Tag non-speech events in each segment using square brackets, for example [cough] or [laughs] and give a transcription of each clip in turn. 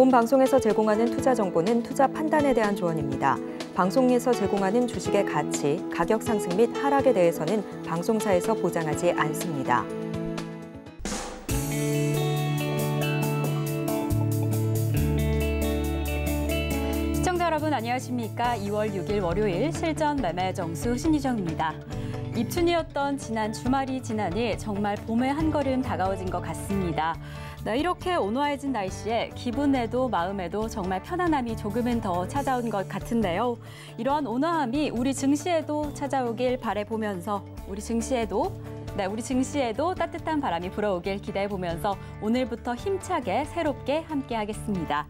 본 방송에서 제공하는 투자 정보는 투자 판단에 대한 조언입니다. 방송에서 제공하는 주식의 가치, 가격 상승 및 하락에 대해서는 방송사에서 보장하지 않습니다. 시청자 여러분 안녕하십니까? 2월 6일 월요일 실전 매매 정수 신희정입니다. 입춘이었던 지난 주말이 지나니 정말 봄의 한 걸음 다가오진 것 같습니다. 네, 이렇게 온화해진 날씨에 기분에도 마음에도 정말 편안함이 조금은 더 찾아온 것 같은데요. 이러한 온화함이 우리 증시에도 찾아오길 바래보면서 우리 증시에도 네, 우리 증시에도 따뜻한 바람이 불어오길 기대해보면서 오늘부터 힘차게 새롭게 함께하겠습니다.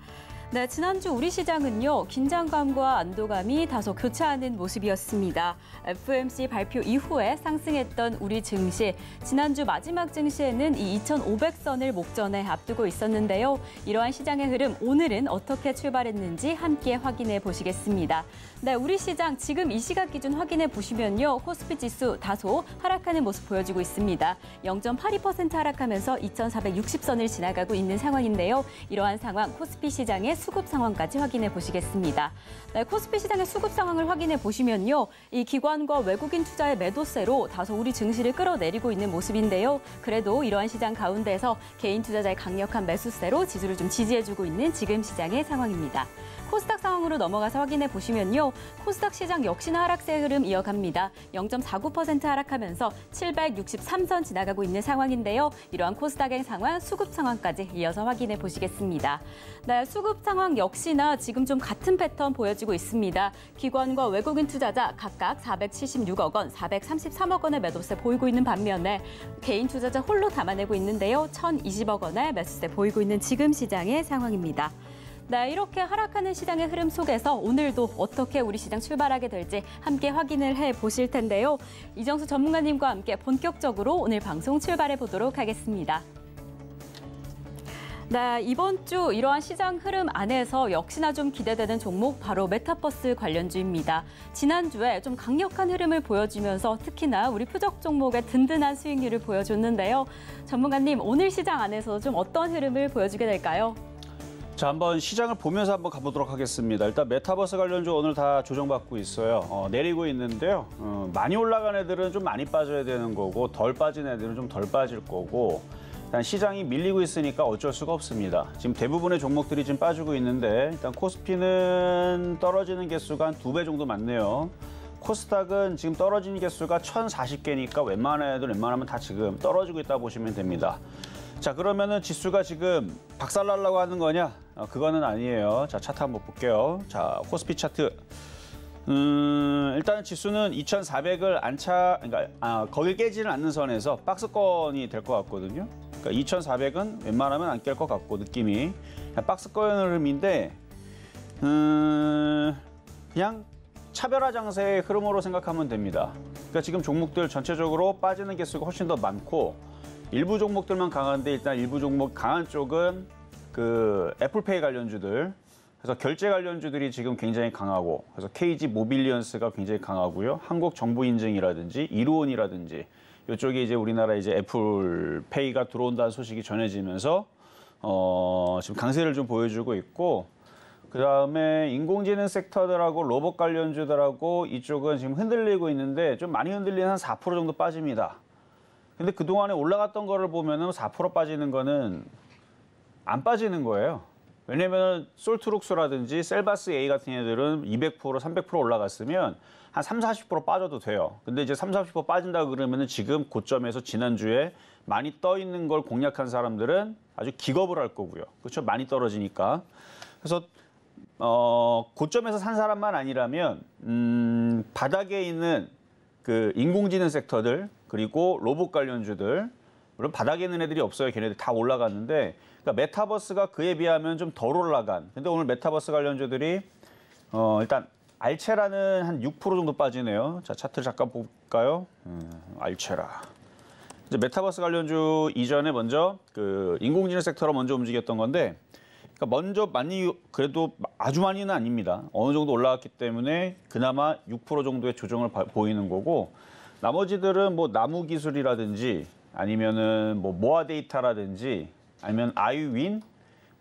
네, 지난주 우리 시장은요, 긴장감과 안도감이 다소 교차하는 모습이었습니다. FOMC 발표 이후에 상승했던 우리 증시, 지난주 마지막 증시에는 이 2,500선을 목전에 앞두고 있었는데요. 이러한 시장의 흐름, 오늘은 어떻게 출발했는지 함께 확인해 보시겠습니다. 네, 우리 시장 지금 이 시각 기준 확인해 보시면요, 코스피 지수 다소 하락하는 모습 보여지고 있습니다. 0.82% 하락하면서 2,460선을 지나가고 있는 상황인데요. 이러한 상황 코스피 시장의 수급 상황까지 확인해 보시겠습니다. 네, 코스피 시장의 수급 상황을 확인해 보시면요. 이 기관과 외국인 투자의 매도세로 다소 우리 증시를 끌어내리고 있는 모습인데요. 그래도 이러한 시장 가운데서 개인 투자자의 강력한 매수세로 지수를 좀 지지해주고 있는 지금 시장의 상황입니다. 코스닥 상황으로 넘어가서 확인해 보시면요. 코스닥 시장 역시나 하락세 흐름 이어갑니다. 0.49% 하락하면서 763선 지나가고 있는 상황인데요. 이러한 코스닥의 상황, 수급 상황까지 이어서 확인해 보시겠습니다. 네, 수급 상황 역시나 지금 좀 같은 패턴 보여지고 있습니다. 기관과 외국인 투자자 각각 476억 원, 433억 원의 매도세 보이고 있는 반면에 개인 투자자 홀로 담아내고 있는데요. 1,020억 원의 매수세 보이고 있는 지금 시장의 상황입니다. 네, 이렇게 하락하는 시장의 흐름 속에서 오늘도 어떻게 우리 시장 출발하게 될지 함께 확인을 해 보실 텐데요. 이정수 전문가님과 함께 본격적으로 오늘 방송 출발해 보도록 하겠습니다. 네, 이번 주 이러한 시장 흐름 안에서 역시나 좀 기대되는 종목 바로 메타버스 관련주입니다. 지난주에 좀 강력한 흐름을 보여주면서 특히나 우리 표적 종목의 든든한 수익률을 보여줬는데요. 전문가님, 오늘 시장 안에서 좀 어떤 흐름을 보여주게 될까요? 자, 한번 시장을 보면서 한번 가보도록 하겠습니다. 일단 메타버스 관련주 오늘 다 조정받고 있어요. 어, 내리고 있는데요. 어, 많이 올라간 애들은 좀 많이 빠져야 되는 거고 덜 빠진 애들은 좀 덜 빠질 거고 일단 시장이 밀리고 있으니까 어쩔 수가 없습니다. 지금 대부분의 종목들이 지금 빠지고 있는데 일단 코스피는 떨어지는 개수가 한 두 배 정도 많네요. 코스닥은 지금 떨어진 개수가 1040개니까 웬만해도 웬만하면 다 지금 떨어지고 있다 보시면 됩니다. 자 그러면은 지수가 지금 박살날라고 하는 거냐? 어, 그거는 아니에요. 자 차트 한번 볼게요. 자 코스피 차트. 음, 일단 지수는 2,400을 안 차, 그러니까 아, 거기 깨지는 않는 선에서 박스권이 될 것 같거든요. 그러니까 2,400은 웬만하면 안 깰 것 같고 느낌이 박스 꺼연 흐름인데 음, 그냥 차별화 장세의 흐름으로 생각하면 됩니다. 그러니까 지금 종목들 전체적으로 빠지는 개수가 훨씬 더 많고 일부 종목들만 강한데 일단 일부 종목 강한 쪽은 그 애플페이 관련주들 그래서 결제 관련주들이 지금 굉장히 강하고 그래서 KG 모빌리언스가 굉장히 강하고요. 한국 정부 인증이라든지 이루온이라든지 이쪽에 이제 우리나라 이제 애플 페이가 들어온다는 소식이 전해지면서 어, 지금 강세를 좀 보여주고 있고 그다음에 인공지능 섹터들하고 로봇 관련주들하고 이쪽은 지금 흔들리고 있는데 좀 많이 흔들리는 한 4% 정도 빠집니다. 근데 그동안에 올라갔던 거를 보면은 4% 빠지는 거는 안 빠지는 거예요. 왜냐면 솔트룩스라든지 셀바스 A 같은 애들은 200% 300% 올라갔으면 한 3, 40% 빠져도 돼요. 근데 이제 3, 40% 빠진다 그러면은 지금 고점에서 지난주에 많이 떠 있는 걸 공략한 사람들은 아주 기겁을 할 거고요. 그렇죠? 많이 떨어지니까. 그래서 어, 고점에서 산 사람만 아니라면 음, 바닥에 있는 그 인공지능 섹터들 그리고 로봇 관련주들 물론 바닥에 있는 애들이 없어요. 걔네들 다 올라갔는데 그러니까 메타버스가 그에 비하면 좀 덜 올라간. 근데 오늘 메타버스 관련주들이 어, 일단 알체라는 한 6% 정도 빠지네요. 자, 차트를 잠깐 볼까요? 음, 알체라. 이제 메타버스 관련주 이전에 먼저 그 인공지능 섹터로 먼저 움직였던 건데 그러니까 먼저 많이 그래도 아주 많이는 아닙니다. 어느 정도 올라왔기 때문에 그나마 6% 정도의 조정을 바, 보이는 거고 나머지들은 뭐 나무 기술이라든지 아니면은 뭐 모아 데이터라든지 아니면 아이윈뭐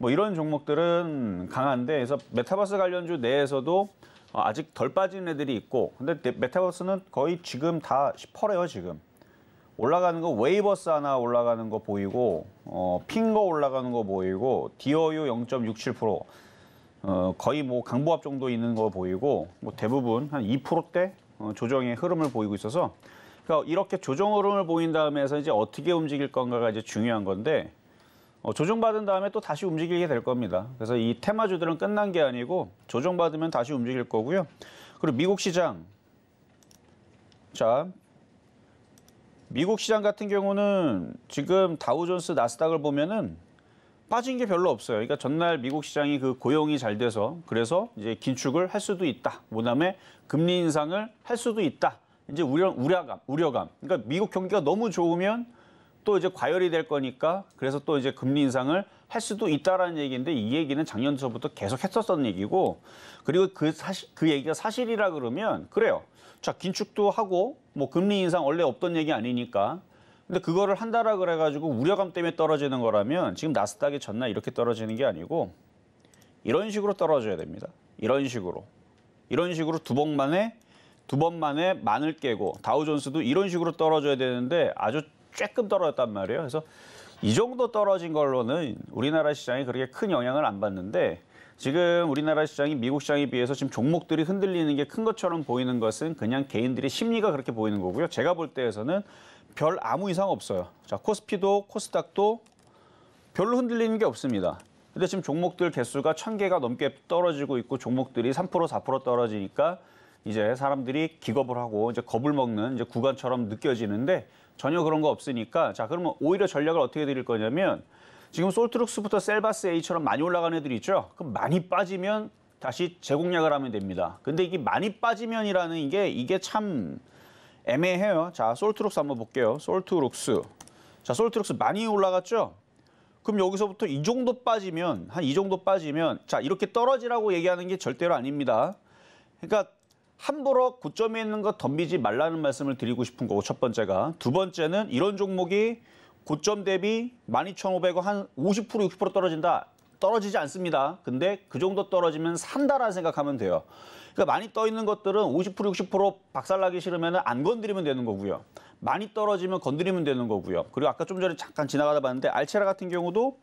이런 종목들은 강한데 그래서 메타버스 관련주 내에서도 어, 아직 덜 빠진 애들이 있고 근데 메타버스는 거의 지금 다 시퍼래요 지금 올라가는 거 웨이버스 하나 올라가는 거 보이고 어, 핑거 올라가는 거 보이고 디어유 0.67% 어, 거의 뭐 강보합 정도 있는 거 보이고 뭐 대부분 한 2%대 어, 조정의 흐름을 보이고 있어서 그러니까 이렇게 조정 흐름을 보인 다음에서 이제 어떻게 움직일 건가가 이제 중요한 건데 어, 조정받은 다음에 또 다시 움직이게 될 겁니다. 그래서 이 테마주들은 끝난 게 아니고 조정받으면 다시 움직일 거고요. 그리고 미국 시장. 자, 미국 시장 같은 경우는 지금 다우존스 나스닥을 보면은 빠진 게 별로 없어요. 그러니까 전날 미국 시장이 그 고용이 잘 돼서 그래서 이제 긴축을 할 수도 있다. 그다음에 금리 인상을 할 수도 있다. 이제 우려, 우려감, 우려감. 그러니까 미국 경기가 너무 좋으면 또 이제 과열이 될 거니까 그래서 또 이제 금리 인상을 할 수도 있다라는 얘기인데 이 얘기는 작년서부터 계속 했었던 얘기고 그리고 그 사실 그 얘기가 사실이라 그러면 그래요. 자 긴축도 하고 뭐 금리 인상 원래 없던 얘기 아니니까 근데 그거를 한다라 그래가지고 우려감 때문에 떨어지는 거라면 지금 나스닥이 전나 이렇게 떨어지는 게 아니고 이런 식으로 떨어져야 됩니다. 이런 식으로 이런 식으로 두 번 만에 두 번 만에 만을 깨고 다우존스도 이런 식으로 떨어져야 되는데 아주 쬐끔 떨어졌단 말이에요. 그래서 이 정도 떨어진 걸로는 우리나라 시장이 그렇게 큰 영향을 안 받는데 지금 우리나라 시장이 미국 시장에 비해서 지금 종목들이 흔들리는 게 큰 것처럼 보이는 것은 그냥 개인들의 심리가 그렇게 보이는 거고요. 제가 볼 때에서는 별 아무 이상 없어요. 자, 코스피도 코스닥도 별로 흔들리는 게 없습니다. 근데 지금 종목들 개수가 천개가 넘게 떨어지고 있고 종목들이 3% 4% 떨어지니까 이제 사람들이 기겁을 하고 이제 겁을 먹는 이제 구간처럼 느껴지는데 전혀 그런 거 없으니까 자 그러면 오히려 전략을 어떻게 드릴 거냐면 지금 솔트룩스부터 셀바스 A처럼 많이 올라간 애들 있죠. 그럼 많이 빠지면 다시 재공략을 하면 됩니다. 근데 이게 많이 빠지면이라는 게 이게 참 애매해요. 자, 솔트룩스 한번 볼게요. 솔트룩스. 자, 솔트룩스 많이 올라갔죠? 그럼 여기서부터 이 정도 빠지면 한 이 정도 빠지면 자, 이렇게 떨어지라고 얘기하는 게 절대로 아닙니다. 그러니까 함부로 고점에 있는 것 덤비지 말라는 말씀을 드리고 싶은 거고 첫 번째가 두 번째는 이런 종목이 고점 대비 12,500원 한 50% 60% 떨어진다. 떨어지지 않습니다. 근데 그 정도 떨어지면 산다라는 생각하면 돼요. 그러니까 많이 떠 있는 것들은 50% 60% 박살나기 싫으면 안 건드리면 되는 거고요. 많이 떨어지면 건드리면 되는 거고요. 그리고 아까 좀 전에 잠깐 지나가다 봤는데 알체라 같은 경우도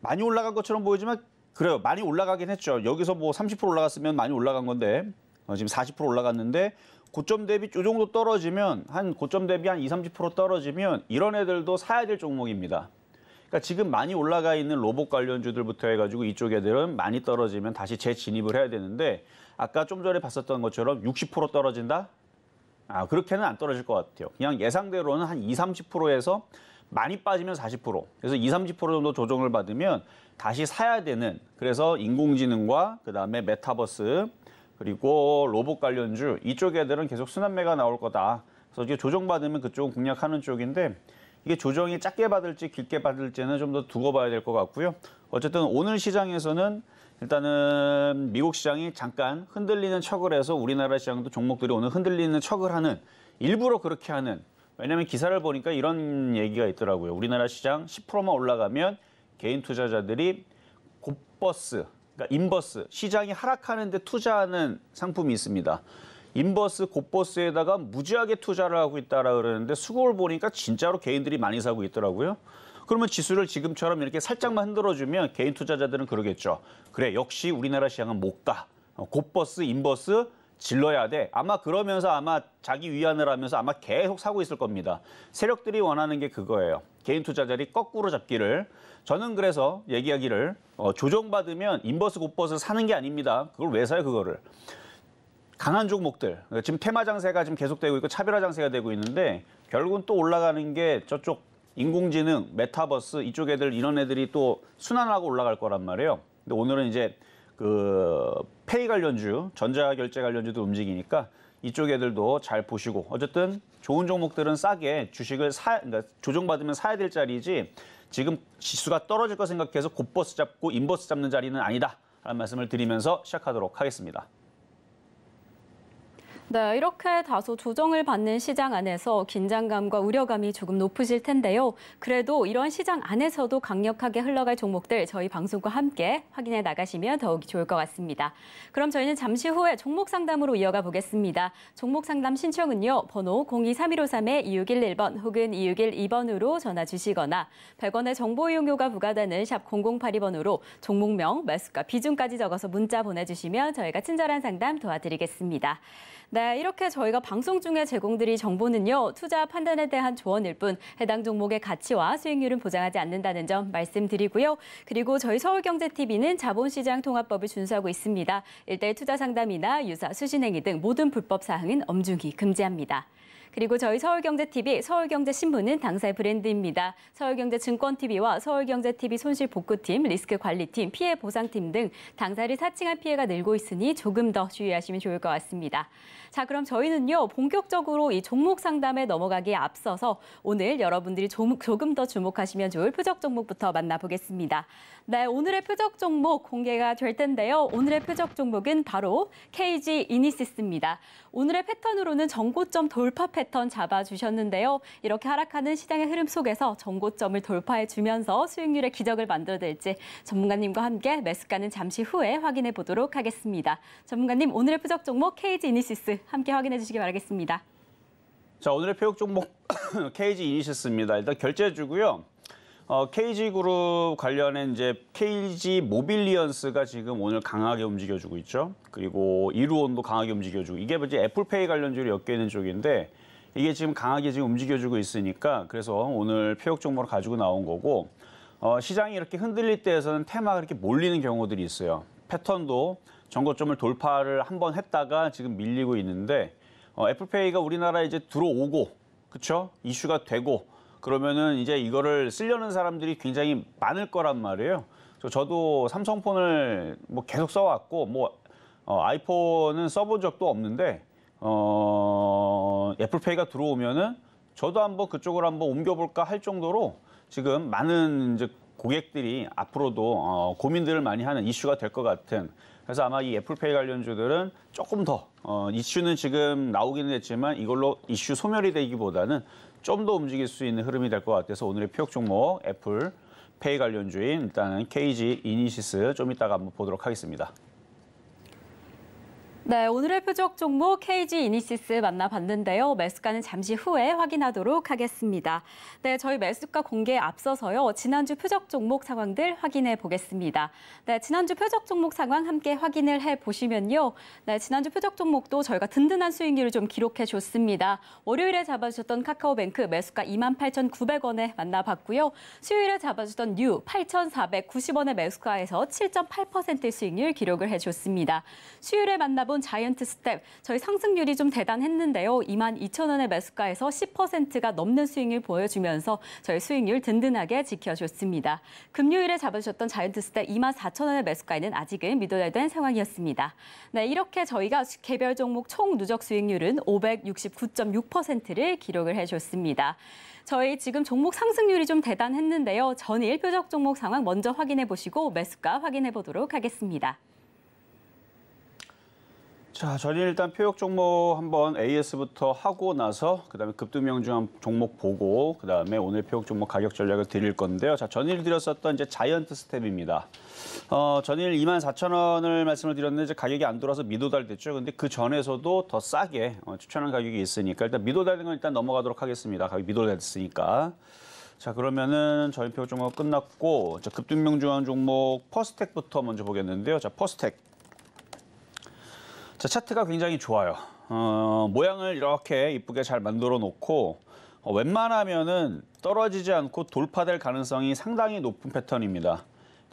많이 올라간 것처럼 보이지만 그래요. 많이 올라가긴 했죠. 여기서 뭐 30% 올라갔으면 많이 올라간 건데 어, 지금 40% 올라갔는데 고점 대비 이 정도 떨어지면 한 고점 대비 한 2, 30% 떨어지면 이런 애들도 사야 될 종목입니다. 그러니까 지금 많이 올라가 있는 로봇 관련주들부터 해가지고 이쪽 애들은 많이 떨어지면 다시 재진입을 해야 되는데 아까 좀 전에 봤었던 것처럼 60% 떨어진다? 아 그렇게는 안 떨어질 것 같아요. 그냥 예상대로는 한 2, 30%에서 많이 빠지면 40%. 그래서 2, 30% 정도 조정을 받으면 다시 사야 되는 그래서 인공지능과 그다음에 메타버스 그리고 로봇 관련주 이쪽 애들은 계속 순환매가 나올 거다. 그래서 이게 조정받으면 그쪽은 공략하는 쪽인데 이게 조정이 짧게 받을지 길게 받을지는 좀 더 두고 봐야 될 것 같고요. 어쨌든 오늘 시장에서는 일단은 미국 시장이 잠깐 흔들리는 척을 해서 우리나라 시장도 종목들이 오늘 흔들리는 척을 하는 일부러 그렇게 하는 왜냐하면 기사를 보니까 이런 얘기가 있더라고요. 우리나라 시장 10%만 올라가면 개인 투자자들이 곱버스 그러니까 인버스 시장이 하락하는데 투자하는 상품이 있습니다. 인버스 곱버스에다가 무지하게 투자를 하고 있다라 그러는데 수급을 보니까 진짜로 개인들이 많이 사고 있더라고요. 그러면 지수를 지금처럼 이렇게 살짝만 흔들어주면 개인 투자자들은 그러겠죠. 그래 역시 우리나라 시장은 못 가. 어, 곱버스, 인버스 질러야 돼. 아마 그러면서 아마 자기 위안을 하면서 아마 계속 사고 있을 겁니다. 세력들이 원하는 게 그거예요. 개인 투자자들이 거꾸로 잡기를. 저는 그래서 얘기하기를 어, 조정받으면 인버스 굿버스를 사는 게 아닙니다. 그걸 왜 사요 그거를. 강한 종목들. 지금 테마 장세가 지금 계속되고 있고 차별화 장세가 되고 있는데 결국은 또 올라가는 게 저쪽 인공지능, 메타버스 이쪽 애들 이런 애들이 또 순환하고 올라갈 거란 말이에요. 근데 오늘은 이제 그 페이 관련주, 전자결제 관련주도 움직이니까 이쪽 애들도 잘 보시고 어쨌든 좋은 종목들은 싸게 주식을 사 그러니까 조정받으면 사야 될 자리지 지금 지수가 떨어질 거 생각해서 곧버스 잡고 인버스 잡는 자리는 아니다. 라는 말씀을 드리면서 시작하도록 하겠습니다. 네, 이렇게 다소 조정을 받는 시장 안에서 긴장감과 우려감이 조금 높으실 텐데요. 그래도 이런 시장 안에서도 강력하게 흘러갈 종목들 저희 방송과 함께 확인해 나가시면 더욱 좋을 것 같습니다. 그럼 저희는 잠시 후에 종목 상담으로 이어가 보겠습니다. 종목 상담 신청은요. 번호 023153-2611번 혹은 2612번으로 전화 주시거나 100원의 정보 이용료가 부과되는 샵 0082번으로 종목명, 매수가, 비중까지 적어서 문자 보내주시면 저희가 친절한 상담 도와드리겠습니다. 네, 이렇게 저희가 방송 중에 제공드린 정보는요. 투자 판단에 대한 조언일 뿐 해당 종목의 가치와 수익률은 보장하지 않는다는 점 말씀드리고요. 그리고 저희 서울경제TV는 자본시장 통합법을 준수하고 있습니다. 일대 투자 상담이나 유사 수신행위 등 모든 불법 사항은 엄중히 금지합니다. 그리고 저희 서울경제TV, 서울경제신문은 당사의 브랜드입니다. 서울경제증권TV와 서울경제TV 손실복구팀, 리스크관리팀, 피해보상팀 등 당사를 사칭한 피해가 늘고 있으니 조금 더 주의하시면 좋을 것 같습니다. 자, 그럼 저희는요, 본격적으로 이 종목 상담에 넘어가기에 앞서서 오늘 여러분들이 조금 더 주목하시면 좋을 표적 종목부터 만나보겠습니다. 네, 오늘의 표적 종목 공개가 될 텐데요. 오늘의 표적 종목은 바로 KG 이니시스입니다. 오늘의 패턴으로는 정고점 돌파 패턴 패턴 잡아주셨는데요. 이렇게 하락하는 시장의 흐름 속에서 정고점을 돌파해주면서 수익률의 기적을 만들어낼지 전문가님과 함께 매수가는 잠시 후에 확인해 보도록 하겠습니다. 전문가님, 오늘의 푸적 종목 KG 이니시스 함께 확인해 주시기 바라겠습니다. 자, 오늘의 표적 종목 KG [coughs] 이니시스입니다. 일단 결제주고요. 어, KG그룹 관련해 이제 KG 모빌리언스가 지금 오늘 강하게 움직여주고 있죠. 그리고 이루온도 강하게 움직여주고 이게 이제 애플페이 관련주로 엮여 있는 쪽인데 이게 지금 강하게 지금 움직여주고 있으니까 그래서 오늘 표적 종목을 가지고 나온 거고 어, 시장이 이렇게 흔들릴 때에서는 테마가 이렇게 몰리는 경우들이 있어요. 패턴도 전고점을 돌파를 한 번 했다가 지금 밀리고 있는데 어, 애플페이가 우리나라에 이제 들어오고 그렇죠? 이슈가 되고 그러면은 이제 이거를 쓰려는 사람들이 굉장히 많을 거란 말이에요. 저도 삼성폰을 뭐 계속 써왔고 뭐 어, 아이폰은 써본 적도 없는데 어, 애플페이가 들어오면은 저도 한번 그쪽을 한번 옮겨볼까 할 정도로 지금 많은 이제 고객들이 앞으로도 어, 고민들을 많이 하는 이슈가 될 것 같은 그래서 아마 이 애플페이 관련주들은 조금 더 어, 이슈는 지금 나오기는 했지만 이걸로 이슈 소멸이 되기보다는 좀 더 움직일 수 있는 흐름이 될 것 같아서 오늘의 표혁 종목 애플 페이 관련주인 일단은 KG 이니시스 좀 이따가 한번 보도록 하겠습니다. 네, 오늘의 표적 종목 KG 이니시스 만나봤는데요. 매수가는 잠시 후에 확인하도록 하겠습니다. 네, 저희 매수가 공개에 앞서서요. 지난주 표적 종목 상황들 확인해 보겠습니다. 네, 지난주 표적 종목 상황 함께 확인을 해 보시면요. 네, 지난주 표적 종목도 저희가 든든한 수익률을 좀 기록해 줬습니다. 월요일에 잡아주셨던 카카오뱅크 매수가 28,900원에 만나봤고요. 수요일에 잡아주던 뉴 8,490원의 매수가에서 7.8%의 수익률 기록을 해 줬습니다. 수요일에 만나본 올라온 자이언트 스텝, 저희 상승률이 좀 대단했는데요. 2만 2천 원의 매수가에서 10%가 넘는 수익률 보여주면서 저희 수익률 든든하게 지켜줬습니다. 금요일에 잡으셨던 자이언트 스텝 2만 4천 원의 매수가에는 아직은 믿어야 된 상황이었습니다. 네, 이렇게 저희가 개별 종목 총 누적 수익률은 569.6%를 기록을 해줬습니다. 저희 지금 종목 상승률이 좀 대단했는데요. 전일 표적 종목 상황 먼저 확인해 보시고 매수가 확인해 보도록 하겠습니다. 자, 저는 일단 표역 종목 한번 AS부터 하고 나서 그다음에 급등명중 종목 보고 그다음에 오늘 표역 종목 가격 전략을 드릴 건데요. 자, 전일 드렸었던 이제 자이언트 스텝입니다. 어, 전일 24,000원을 말씀을 드렸는데 이제 가격이 안 돌아서 미도달 됐죠. 근데 그 전에서도 더 싸게 어, 추천한 가격이 있으니까 일단 미도달 은 일단 넘어가도록 하겠습니다. 가격 미도달 됐으니까. 자 그러면은 전일 표역 종목 끝났고 자, 급등명중한 종목 퍼스텍부터 먼저 보겠는데요. 자, 퍼스텍 자, 차트가 굉장히 좋아요. 어, 모양을 이렇게 이쁘게 잘 만들어 놓고 어, 웬만하면은 떨어지지 않고 돌파될 가능성이 상당히 높은 패턴입니다.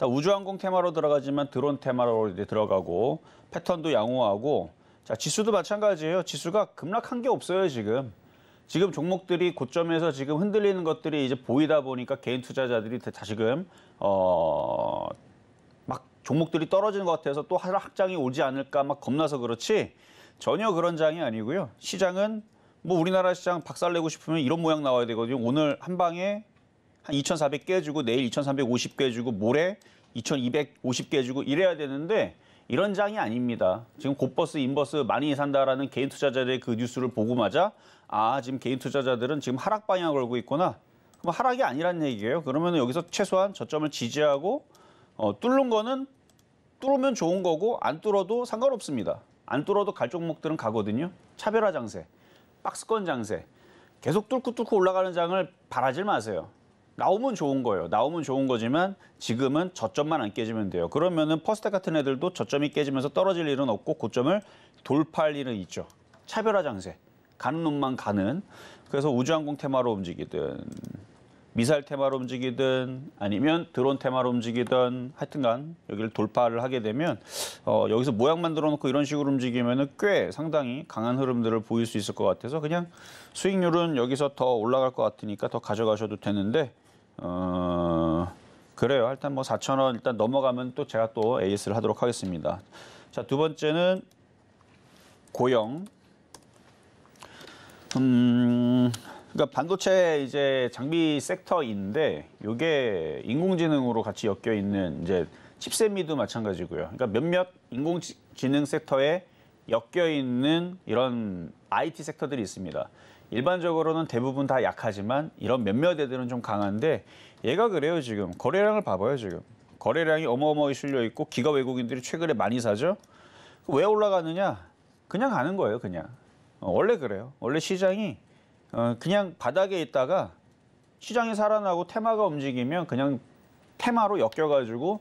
우주항공 테마로 들어가지만 드론 테마로 이제 들어가고 패턴도 양호하고 자, 지수도 마찬가지예요. 지수가 급락한 게 없어요, 지금. 지금 종목들이 고점에서 지금 흔들리는 것들이 이제 보이다 보니까 개인 투자자들이 다시금 어 종목들이 떨어지는 것 같아서 또 하락장이 오지 않을까 막 겁나서 그렇지 전혀 그런 장이 아니고요. 시장은 뭐 우리나라 시장 박살내고 싶으면 이런 모양 나와야 되거든요. 오늘 한 방에 한 2,400 깨주고 내일 2,350 깨주고 모레 2,250 깨주고 이래야 되는데 이런 장이 아닙니다. 지금 곧버스, 인버스 많이 산다라는 개인 투자자들의 그 뉴스를 보고마자 아 지금 개인 투자자들은 지금 하락 방향을 걸고 있구나. 그럼 하락이 아니란 얘기예요. 그러면 여기서 최소한 저점을 지지하고 어, 뚫는 거는 뚫으면 좋은 거고 안 뚫어도 상관없습니다. 안 뚫어도 갈 종목들은 가거든요. 차별화 장세, 박스권 장세. 계속 뚫고 뚫고 올라가는 장을 바라질 마세요. 나오면 좋은 거예요. 나오면 좋은 거지만 지금은 저점만 안 깨지면 돼요. 그러면은 퍼스트 같은 애들도 저점이 깨지면서 떨어질 일은 없고 고점을 돌파할 일은 있죠. 차별화 장세. 가는 놈만 가는. 그래서 우주항공 테마로 움직이든 미사일 테마로 움직이든 아니면 드론 테마로 움직이든 하여튼간 여기를 돌파를 하게 되면 어, 여기서 모양 만들어 놓고 이런 식으로 움직이면 꽤 상당히 강한 흐름들을 보일 수 있을 것 같아서 그냥 수익률은 여기서 더 올라갈 것 같으니까 더 가져가셔도 되는데 어, 그래요. 일단 뭐 4천 원 일단 넘어가면 또 제가 또 AS를 하도록 하겠습니다. 자 두 번째는 고영. 음, 그러니까 반도체 이제 장비 섹터인데 이게 인공지능으로 같이 엮여 있는 이제 칩세미도 마찬가지고요. 그러니까 몇몇 인공지능 섹터에 엮여 있는 이런 IT 섹터들이 있습니다. 일반적으로는 대부분 다 약하지만 이런 몇몇 애들은 좀 강한데 얘가 그래요 지금 거래량을 봐봐요 지금 거래량이 어마어마하게 실려 있고 기가 외국인들이 최근에 많이 사죠. 왜 올라가느냐? 그냥 가는 거예요 그냥. 어, 원래 그래요. 원래 시장이 어, 그냥 바닥에 있다가 시장이 살아나고 테마가 움직이면 그냥 테마로 엮여가지고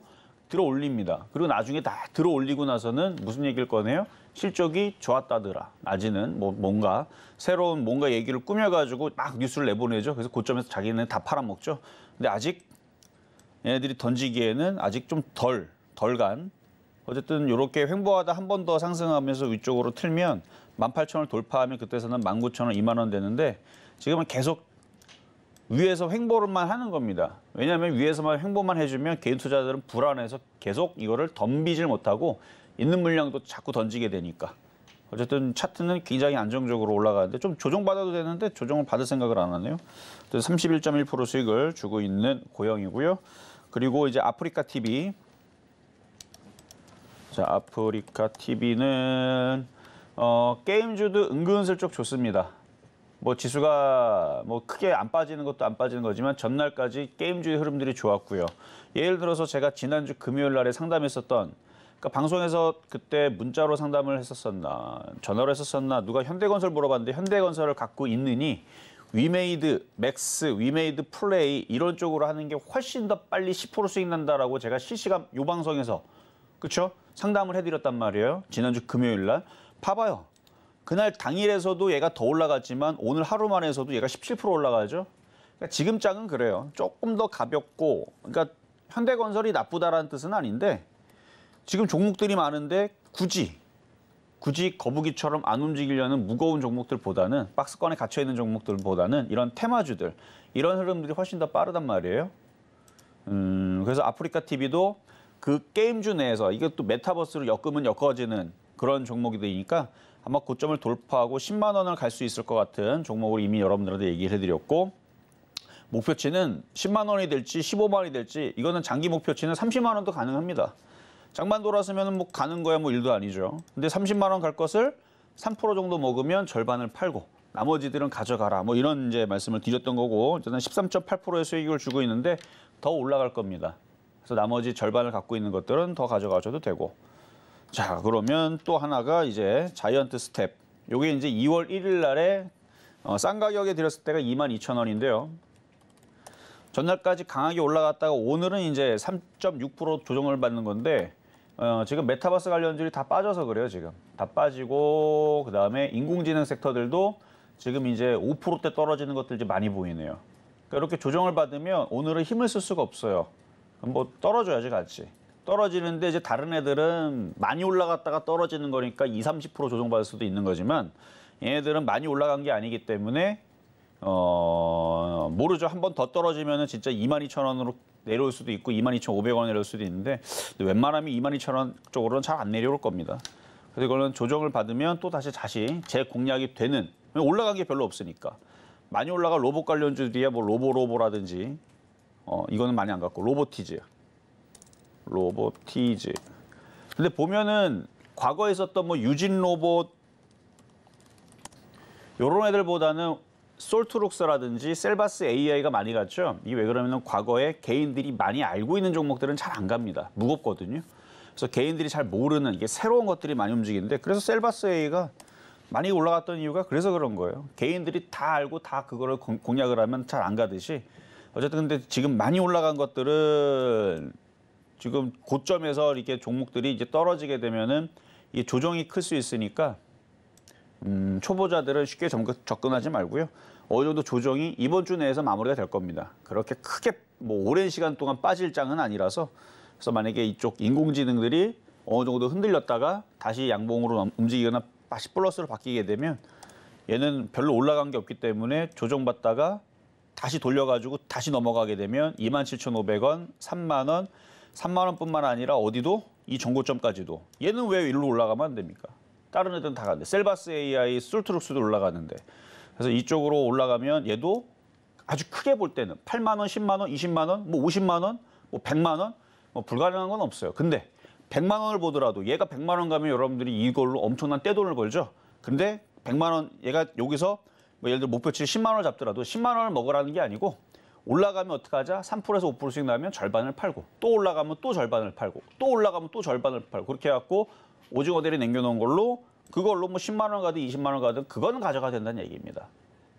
들어올립니다. 그리고 나중에 다 들어올리고 나서는 무슨 얘기를 꺼내요? 실적이 좋았다더라. 낮에는 뭐 뭔가 새로운 뭔가 얘기를 꾸며가지고 막 뉴스를 내보내죠. 그래서 고점에서 자기는 다 팔아먹죠. 근데 아직 얘네들이 던지기에는 아직 좀 덜, 덜 간. 어쨌든 이렇게 횡보하다 한 번 더 상승하면서 위쪽으로 틀면 18,000원을 돌파하면 그때서는 19,000원, 2만 원 되는데 지금은 계속 위에서 횡보만 하는 겁니다. 왜냐하면 위에서만 횡보만 해주면 개인 투자자들은 불안해서 계속 이거를 덤비질 못하고 있는 물량도 자꾸 던지게 되니까. 어쨌든 차트는 굉장히 안정적으로 올라가는데 좀 조정받아도 되는데 조정을 받을 생각을 안 하네요. 31.1% 수익을 주고 있는 고형이고요. 그리고 이제 아프리카 TV. 자, 아프리카 TV는 어, 게임주도 은근슬쩍 좋습니다. 뭐 지수가 뭐 크게 안 빠지는 것도 안 빠지는 거지만 전날까지 게임주의 흐름들이 좋았고요. 예를 들어서 제가 지난주 금요일 날에 상담했었던 그러니까 방송에서 그때 문자로 상담을 했었었나 전화로 했었었나 누가 현대건설 물어봤는데 현대건설을 갖고 있느니 위메이드, 맥스, 위메이드 플레이 이런 쪽으로 하는 게 훨씬 더 빨리 10% 수익 난다라고 제가 실시간 요 방송에서 그렇죠? 상담을 해드렸단 말이에요. 지난주 금요일 날. 봐봐요. 그날 당일에서도 얘가 더 올라갔지만 오늘 하루만 에서도 얘가 17% 올라가죠. 그러니까 지금 장은 그래요. 조금 더 가볍고 그러니까 현대건설이 나쁘다라는 뜻은 아닌데 지금 종목들이 많은데 굳이 굳이 거북이처럼 안 움직이려는 무거운 종목들보다는 박스권에 갇혀 있는 종목들보다는 이런 테마주들 이런 흐름들이 훨씬 더 빠르단 말이에요. 음, 그래서 아프리카 TV도 그 게임주 내에서 이것도 메타버스로 엮으면 엮어지는 그런 종목이 되니까 아마 고점을 돌파하고 10만 원을 갈 수 있을 것 같은 종목을 이미 여러분들한테 얘기를 해드렸고 목표치는 10만 원이 될지 15만 원이 될지 이거는 장기 목표치는 30만 원도 가능합니다. 장만 돌았으면 뭐 가는 거야 뭐 일도 아니죠. 근데 30만 원 갈 것을 3% 정도 먹으면 절반을 팔고 나머지들은 가져가라 뭐 이런 이제 말씀을 드렸던 거고 일단은 13.8%의 수익을 주고 있는데 더 올라갈 겁니다. 그래서 나머지 절반을 갖고 있는 것들은 더 가져가셔도 되고 자, 그러면 또 하나가 이제 자이언트 스텝. 요게 이제 2월 1일 날에 어, 싼 가격에 드렸을 때가 22,000원인데요. 전날까지 강하게 올라갔다가 오늘은 이제 3.6% 조정을 받는 건데 어, 지금 메타버스 관련들이다 빠져서 그래요, 지금. 다 빠지고 그다음에 인공지능 섹터들도 지금 이제 5%대 떨어지는 것들 이 많이 보이네요. 그러니까 이렇게 조정을 받으면 오늘은 힘을 쓸 수가 없어요. 뭐 떨어져야지 같이. 떨어지는데 이제 다른 애들은 많이 올라갔다가 떨어지는 거니까 2, 30% 조정받을 수도 있는 거지만 얘네들은 많이 올라간 게 아니기 때문에 어 모르죠. 한 번 더 떨어지면은 진짜 22,000원으로 내려올 수도 있고 22,500원 내려올 수도 있는데 웬만하면 22,000원 쪽으로는 잘 안 내려올 겁니다. 그래서 이거는 조정을 받으면 또 다시 다시 재공략이 되는 올라간 게 별로 없으니까 많이 올라가 로봇 관련주들이야 뭐 로보로보라든지 어 이거는 많이 안 갖고 로보티즈 로봇티즈 근데 보면은 과거에 있었던 뭐 유진 로봇 요런 애들보다는 솔트룩스라든지 셀바스 AI가 많이 갔죠. 이게 왜 그러냐면 과거에 개인들이 많이 알고 있는 종목들은 잘 안 갑니다. 무겁거든요. 그래서 개인들이 잘 모르는 이게 새로운 것들이 많이 움직이는데 그래서 셀바스 AI가 많이 올라갔던 이유가 그래서 그런 거예요. 개인들이 다 알고 다 그거를 공략을 하면 잘 안 가듯이 어쨌든 근데 지금 많이 올라간 것들은 지금 고점에서 이렇게 종목들이 이제 떨어지게 되면은 이 조정이 클 수 있으니까 음, 초보자들은 쉽게 접근하지 말고요. 어느 정도 조정이 이번 주 내에서 마무리가 될 겁니다. 그렇게 크게 뭐 오랜 시간 동안 빠질 장은 아니라서 그래서 만약에 이쪽 인공지능들이 어느 정도 흔들렸다가 다시 양봉으로 움직이거나 다시 플러스로 바뀌게 되면 얘는 별로 올라간 게 없기 때문에 조정받다가 다시 돌려가지고 다시 넘어가게 되면 27,500원, 3만 원 3만 원뿐만 아니라 어디도 이 정고점까지도 얘는 왜 일로 올라가면 안 됩니까? 다른 애들은 다 가는데 셀바스 AI 솔트룩스도 올라가는데 그래서 이쪽으로 올라가면 얘도 아주 크게 볼 때는 8만 원, 10만 원, 20만 원, 뭐 50만 원, 뭐 100만 원, 뭐 불가능한 건 없어요. 근데 100만 원을 보더라도 얘가 100만 원 가면 여러분들이 이걸로 엄청난 떼돈을 벌죠. 근데 100만 원 얘가 여기서 뭐 예를 들어 목표치 10만 원을 잡더라도 10만 원을 먹으라는 게 아니고 올라가면 어떡하자? 3%에서 5%씩 나면 절반을 팔고 또 올라가면 또 절반을 팔고 또 올라가면 또 절반을 팔고 그렇게 해갖고 오징어들이 남겨놓은 걸로 그걸로 뭐 10만 원 가든 20만 원 가든 그건 가져가 된다는 얘기입니다.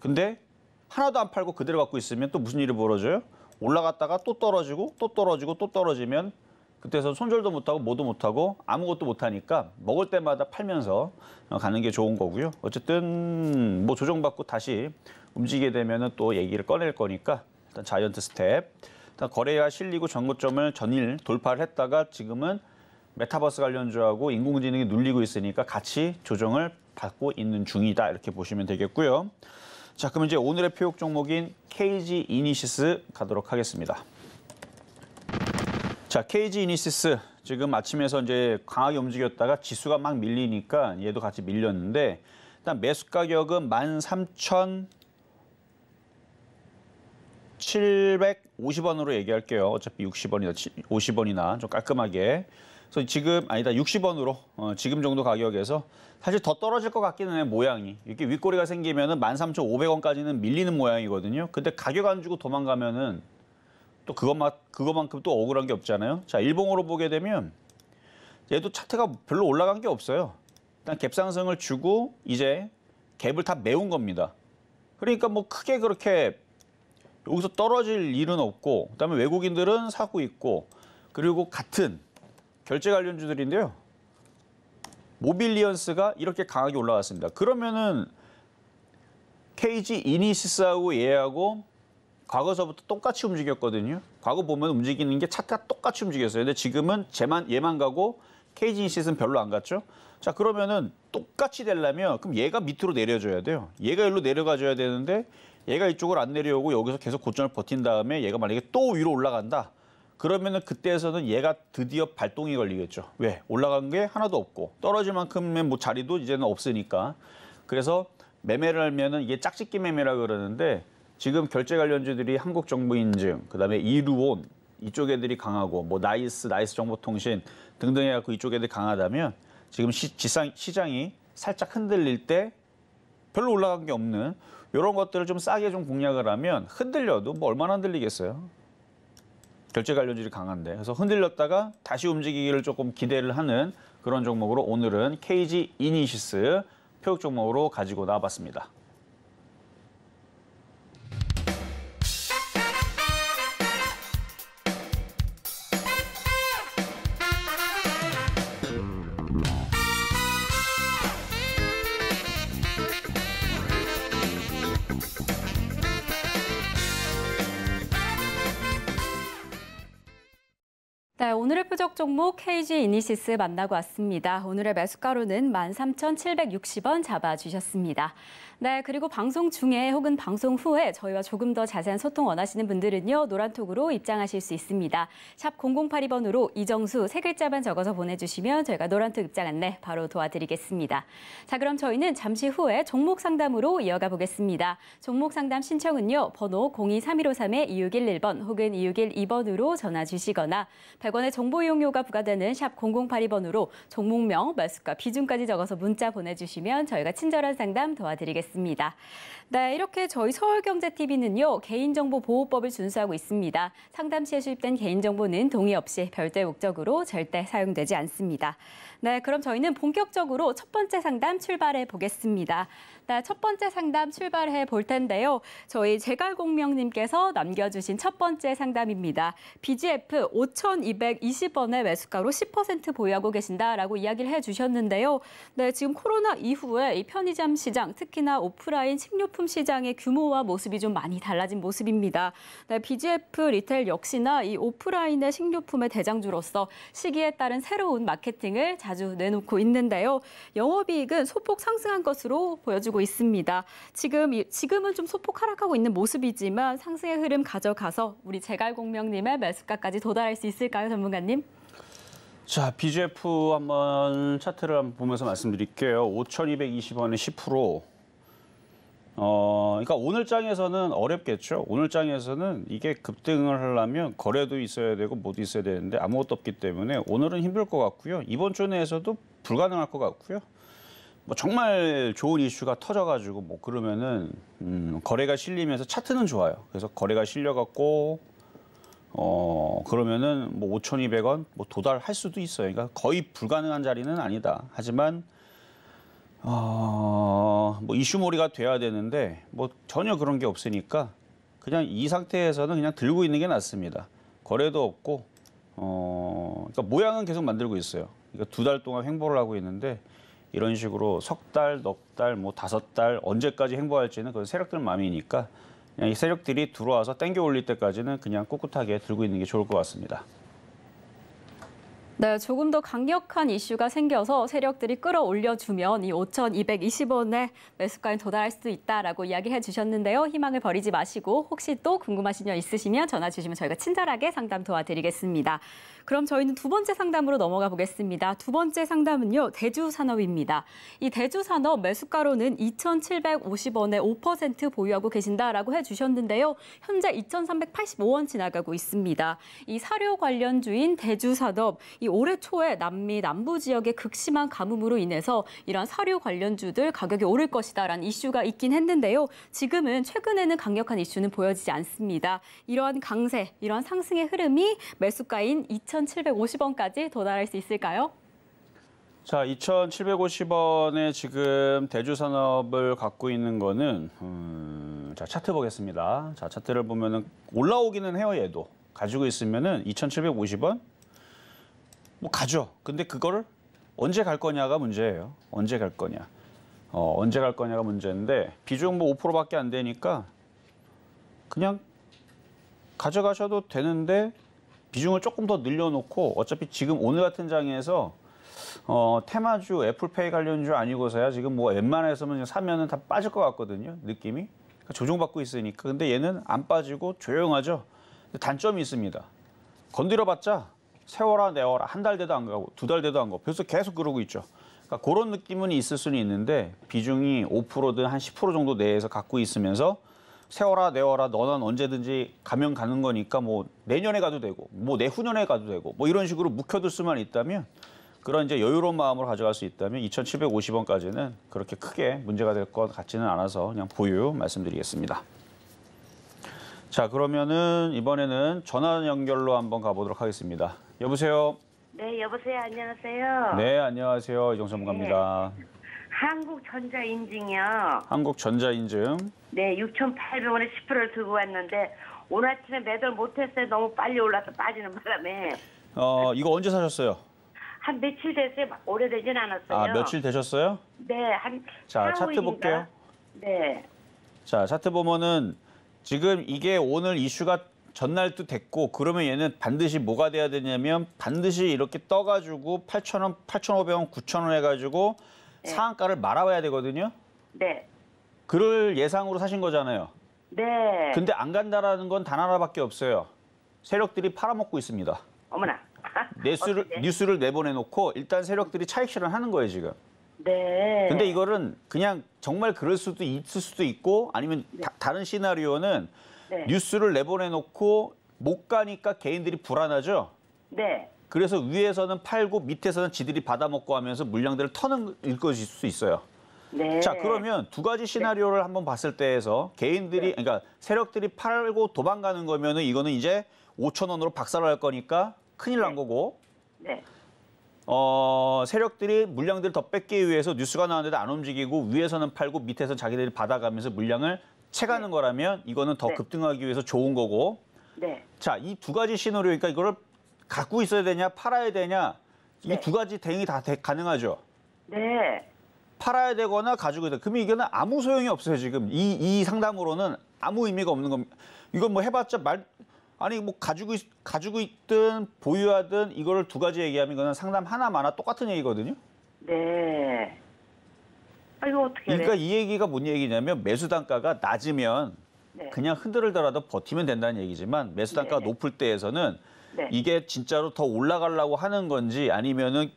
근데 하나도 안 팔고 그대로 갖고 있으면 또 무슨 일이 벌어져요? 올라갔다가 또 떨어지고 또 떨어지고 또 떨어지면 그때서 손절도 못하고 뭐도 못하고 아무것도 못하니까 먹을 때마다 팔면서 가는 게 좋은 거고요. 어쨌든 뭐 조정받고 다시 움직이게 되면 또 얘기를 꺼낼 거니까 일단 자이언트 스텝. 일단 거래가 실리고 전고점을 전일 돌파를 했다가 지금은 메타버스 관련주하고 인공지능이 눌리고 있으니까 같이 조정을 받고 있는 중이다. 이렇게 보시면 되겠고요. 자, 그럼 이제 오늘의 표육 종목인 KG 이니시스 가도록 하겠습니다. 자, KG 이니시스 지금 아침에서 이제 강하게 움직였다가 지수가 막 밀리니까 얘도 같이 밀렸는데 일단 매수 가격은 13,000 750원으로 얘기할게요. 어차피 60원이나 50원이나 좀 깔끔하게. 그래서 지금 아니다 60원으로 어, 지금 정도 가격에서 사실 더 떨어질 것 같기는 해 모양이. 이렇게 윗꼬리가 생기면은 13,500원까지는 밀리는 모양이거든요. 근데 가격 안 주고 도망가면은 또 그것만 그것만큼 또 억울한 게 없잖아요. 자, 일봉으로 보게 되면 얘도 차트가 별로 올라간 게 없어요. 일단 갭 상승을 주고 이제 갭을 다 메운 겁니다. 그러니까 뭐 크게 그렇게 여기서 떨어질 일은 없고 그다음에 외국인들은 사고 있고 그리고 같은 결제 관련주들인데요. 모빌리언스가 이렇게 강하게 올라왔습니다. 그러면은 KG 이니시스하고 얘하고 과거서부터 똑같이 움직였거든요. 과거 보면 움직이는 게 차트가 똑같이 움직였어요. 근데 지금은 쟤만 얘만 가고 KG 이니시스는 별로 안 갔죠. 자 그러면은 똑같이 되려면 그럼 얘가 밑으로 내려줘야 돼요. 얘가 일로 내려가줘야 되는데 얘가 이쪽을 안 내려오고 여기서 계속 고점을 버틴 다음에 얘가 만약에 또 위로 올라간다. 그러면은 그때에서는 얘가 드디어 발동이 걸리겠죠. 왜? 올라간 게 하나도 없고 떨어질 만큼의 뭐 자리도 이제는 없으니까. 그래서 매매를 하면은 이게 짝짓기 매매라 그러는데 지금 결제 관련주들이 한국 정부 인증, 그다음에 이루온 이쪽 애들이 강하고 뭐 나이스, 나이스 정보통신 등등 해갖고 그 이쪽 애들 강하다면 지금 시, 지상, 시장이 살짝 흔들릴 때 별로 올라간 게 없는 이런 것들을 좀 싸게 좀 공략을 하면 흔들려도 뭐 얼마나 흔들리겠어요. 결제 관련주들이 강한데 그래서 흔들렸다가 다시 움직이기를 조금 기대를 하는 그런 종목으로 오늘은 KG 이니시스 표적 종목으로 가지고 나와봤습니다. 네, 오늘의 표적 종목 KG 이니시스 만나고 왔습니다. 오늘의 매수가로는 13,760원 잡아주셨습니다. 네, 그리고 방송 중에 혹은 방송 후에 저희와 조금 더 자세한 소통 원하시는 분들은요. 노란톡으로 입장하실 수 있습니다. 샵 0082번으로 이정수 세 글자만 적어서 보내주시면 저희가 노란톡 입장 안내 바로 도와드리겠습니다. 자, 그럼 저희는 잠시 후에 종목 상담으로 이어가 보겠습니다. 종목 상담 신청은요. 번호 02315-3-2611번 혹은 2612번으로 전화 주시거나 100원의 정보 이용료가 부과되는 샵 0082번으로 종목명, 말수가, 비중까지 적어서 문자 보내주시면 저희가 친절한 상담 도와드리겠습니다. 네, 이렇게 저희 서울경제TV는요, 개인정보보호법을 준수하고 있습니다. 상담시에 수입된 개인정보는 동의 없이 별도의 목적으로 절대 사용되지 않습니다. 네, 그럼 저희는 본격적으로 첫 번째 상담 출발해 보겠습니다. 첫 번째 상담 출발해 볼 텐데요. 저희 제갈공명님께서 남겨주신 첫 번째 상담입니다. BGF 5,220원의 매수가로 10% 보유하고 계신다라고 이야기를 해주셨는데요. 네, 지금 코로나 이후에 이 편의점 시장, 특히나 오프라인 식료품 시장의 규모와 모습이 좀 많이 달라진 모습입니다. 네, BGF 리텔 역시나 이 오프라인의 식료품의 대장주로서 시기에 따른 새로운 마케팅을 자주 내놓고 있는데요. 영업이익은 소폭 상승한 것으로 보여지고 보여주고 있습니다. 지금 지금은 좀 소폭 하락하고 있는 모습이지만 상승의 흐름 가져가서 우리 제갈공명님의 매수가까지 도달할 수 있을까요, 전문가님? 자, BGF 한번 차트를 한번 보면서 말씀드릴게요. 5,220원에 10%. 어, 그러니까 오늘 장에서는 어렵겠죠. 오늘 장에서는 이게 급등을 하려면 거래도 있어야 되고 못 있어야 되는데 아무것도 없기 때문에 오늘은 힘들 것 같고요. 이번 주 내에서도 불가능할 것 같고요. 뭐 정말 좋은 이슈가 터져가지고 뭐 그러면은 음, 거래가 실리면서 차트는 좋아요. 그래서 거래가 실려갖고 어 그러면은 뭐 5,200원 뭐 도달할 수도 있어요. 그러니까 거의 불가능한 자리는 아니다. 하지만 어뭐 이슈몰이가 돼야 되는데 뭐 전혀 그런 게 없으니까 그냥 이 상태에서는 그냥 들고 있는 게 낫습니다. 거래도 없고 어 그러니까 모양은 계속 만들고 있어요. 그러니까 두 달 동안 횡보를 하고 있는데. 이런 식으로 석 달, 넉 달, 뭐 다섯 달 언제까지 행보할지는 그 세력들 마음이니까 그냥 이 세력들이 들어와서 땡겨 올릴 때까지는 그냥 꿋꿋하게 들고 있는 게 좋을 것 같습니다. 네, 조금 더 강력한 이슈가 생겨서 세력들이 끌어올려주면 이 5,220원의 매수가에 도달할 수도 있다라고 이야기해 주셨는데요. 희망을 버리지 마시고 혹시 또 궁금하신 점 있으시면 전화 주시면 저희가 친절하게 상담 도와드리겠습니다. 그럼 저희는 두 번째 상담으로 넘어가 보겠습니다. 두 번째 상담은요, 대주산업입니다. 이 대주산업 매수가로는 2,750원에 5% 보유하고 계신다라고 해 주셨는데요. 현재 2,385원 지나가고 있습니다. 이 사료 관련주인 대주산업 이 올해 초에 남미 남부 지역의 극심한 가뭄으로 인해서 이러한 사료 관련주들 가격이 오를 것이다라는 이슈가 있긴 했는데요. 지금은 최근에는 강력한 이슈는 보여지지 않습니다. 이러한 강세, 이러한 상승의 흐름이 매수가인 2,750원까지 도달할 수 있을까요? 자, 2,750원에 지금 대주산업을 갖고 있는 거는 음, 자 차트 보겠습니다. 자 차트를 보면 올라오기는 해요 얘도 가지고 있으면은 2,750원, 뭐 가죠. 근데 그거를 언제 갈 거냐가 문제예요. 언제 갈 거냐. 어, 언제 갈 거냐가 문제인데 비중 뭐 5%밖에 안 되니까 그냥 가져가셔도 되는데 비중을 조금 더 늘려놓고 어차피 지금 오늘 같은 장에서 어, 테마주, 애플페이 관련주 아니고서야 지금 뭐 웬만해서는 사면은 다 빠질 것 같거든요. 느낌이. 그러니까 조정받고 있으니까. 근데 얘는 안 빠지고 조용하죠. 단점이 있습니다. 건드려봤자 세월아내월아한달 돼도 안 가고 두 달 돼도 안 가고 벌써 계속 그러고 있죠. 그러니까 그런 느낌은 있을 수는 있는데 비중이 5%든 한 10% 정도 내에서 갖고 있으면서 세월아내월아 너는 언제든지 가면 가는 거니까 뭐 내년에 가도 되고 뭐 내후년에 가도 되고 뭐 이런 식으로 묵혀둘 수만 있다면 그런 이제 여유로운 마음으로 가져갈 수 있다면 2,750원까지는 그렇게 크게 문제가 될 것 같지는 않아서 그냥 보유 말씀드리겠습니다. 자, 그러면은 이번에는 전화 연결로 한번 가보도록 하겠습니다. 여보세요. 네, 여보세요. 안녕하세요. 네, 안녕하세요. 이종 전문가입니다. 네. 한국전자인증이요. 한국전자인증. 네, 6,800원에 10%를 들고 왔는데 오늘 아침에 매달 못했어요. 너무 빨리 올라서 빠지는 바람에. 어, 이거 언제 사셨어요? 한 며칠 됐어요. 오래되진 않았어요. 아, 며칠 되셨어요? 네, 한. 자, 차트 볼게요. 네. 자, 차트 보면은 지금 이게 오늘 이슈가 전날도 됐고 그러면 얘는 반드시 뭐가 돼야 되냐면 반드시 이렇게 떠가지고 8천원 8,500원, 9천원 해가지고 네. 상한가를 말아야 되거든요. 네. 그럴 예상으로 사신 거잖아요. 네. 근데 안 간다라는 건 단 하나밖에 없어요. 세력들이 팔아먹고 있습니다. 어머나. 뉴스를, [laughs] 뉴스를 내보내놓고 일단 세력들이 차익 실현하는 거예요, 지금. 네. 근데 이거는 그냥 정말 그럴 수도 있을 수도 있고 아니면 네. 다, 른 시나리오는 네. 뉴스를 내보내놓고 못 가니까 개인들이 불안하죠. 네. 그래서 위에서는 팔고 밑에서는 지들이 받아먹고 하면서 물량들을 터는 일것일 수 있어요. 네. 자 그러면 두 가지 시나리오를 네. 한번 봤을 때에서 개인들이 네. 그러니까 세력들이 팔고 도망가는 거면은 이거는 이제 5천 원으로 박살날 거니까 큰일 난 네. 거고. 네. 어, 세력들이 물량들을 더 뺏기 위해서 뉴스가 나왔는데도 안 움직이고 위에서는 팔고 밑에서 자기들이 받아가면서 물량을 채가는 네. 거라면 이거는 더 네. 급등하기 위해서 좋은 거고. 네. 자, 이 두 가지 시나리오니까 그러니까 이거를 갖고 있어야 되냐 팔아야 되냐 이두 네. 가지 대응이 다 대, 가능하죠. 네. 팔아야 되거나 가지고 있다. 그럼 이거는 아무 소용이 없어요 지금 이 이 상담으로는 아무 의미가 없는 겁니다. 이건 뭐 해봤자 말 아니 뭐 가지고 있, 가지고 있든 보유하든 이거를 두 가지 얘기하면 이거는 상담 하나마나 똑같은 얘기거든요. 네. 아 이거 어떻게? 그러니까 그래? 이 얘기가 뭔 얘기냐면 매수 단가가 낮으면 네. 그냥 흔들더라도 버티면 된다는 얘기지만 매수 단가가 네. 높을 때에서는 네. 이게 진짜로 더 올라가려고 하는 건지 아니면은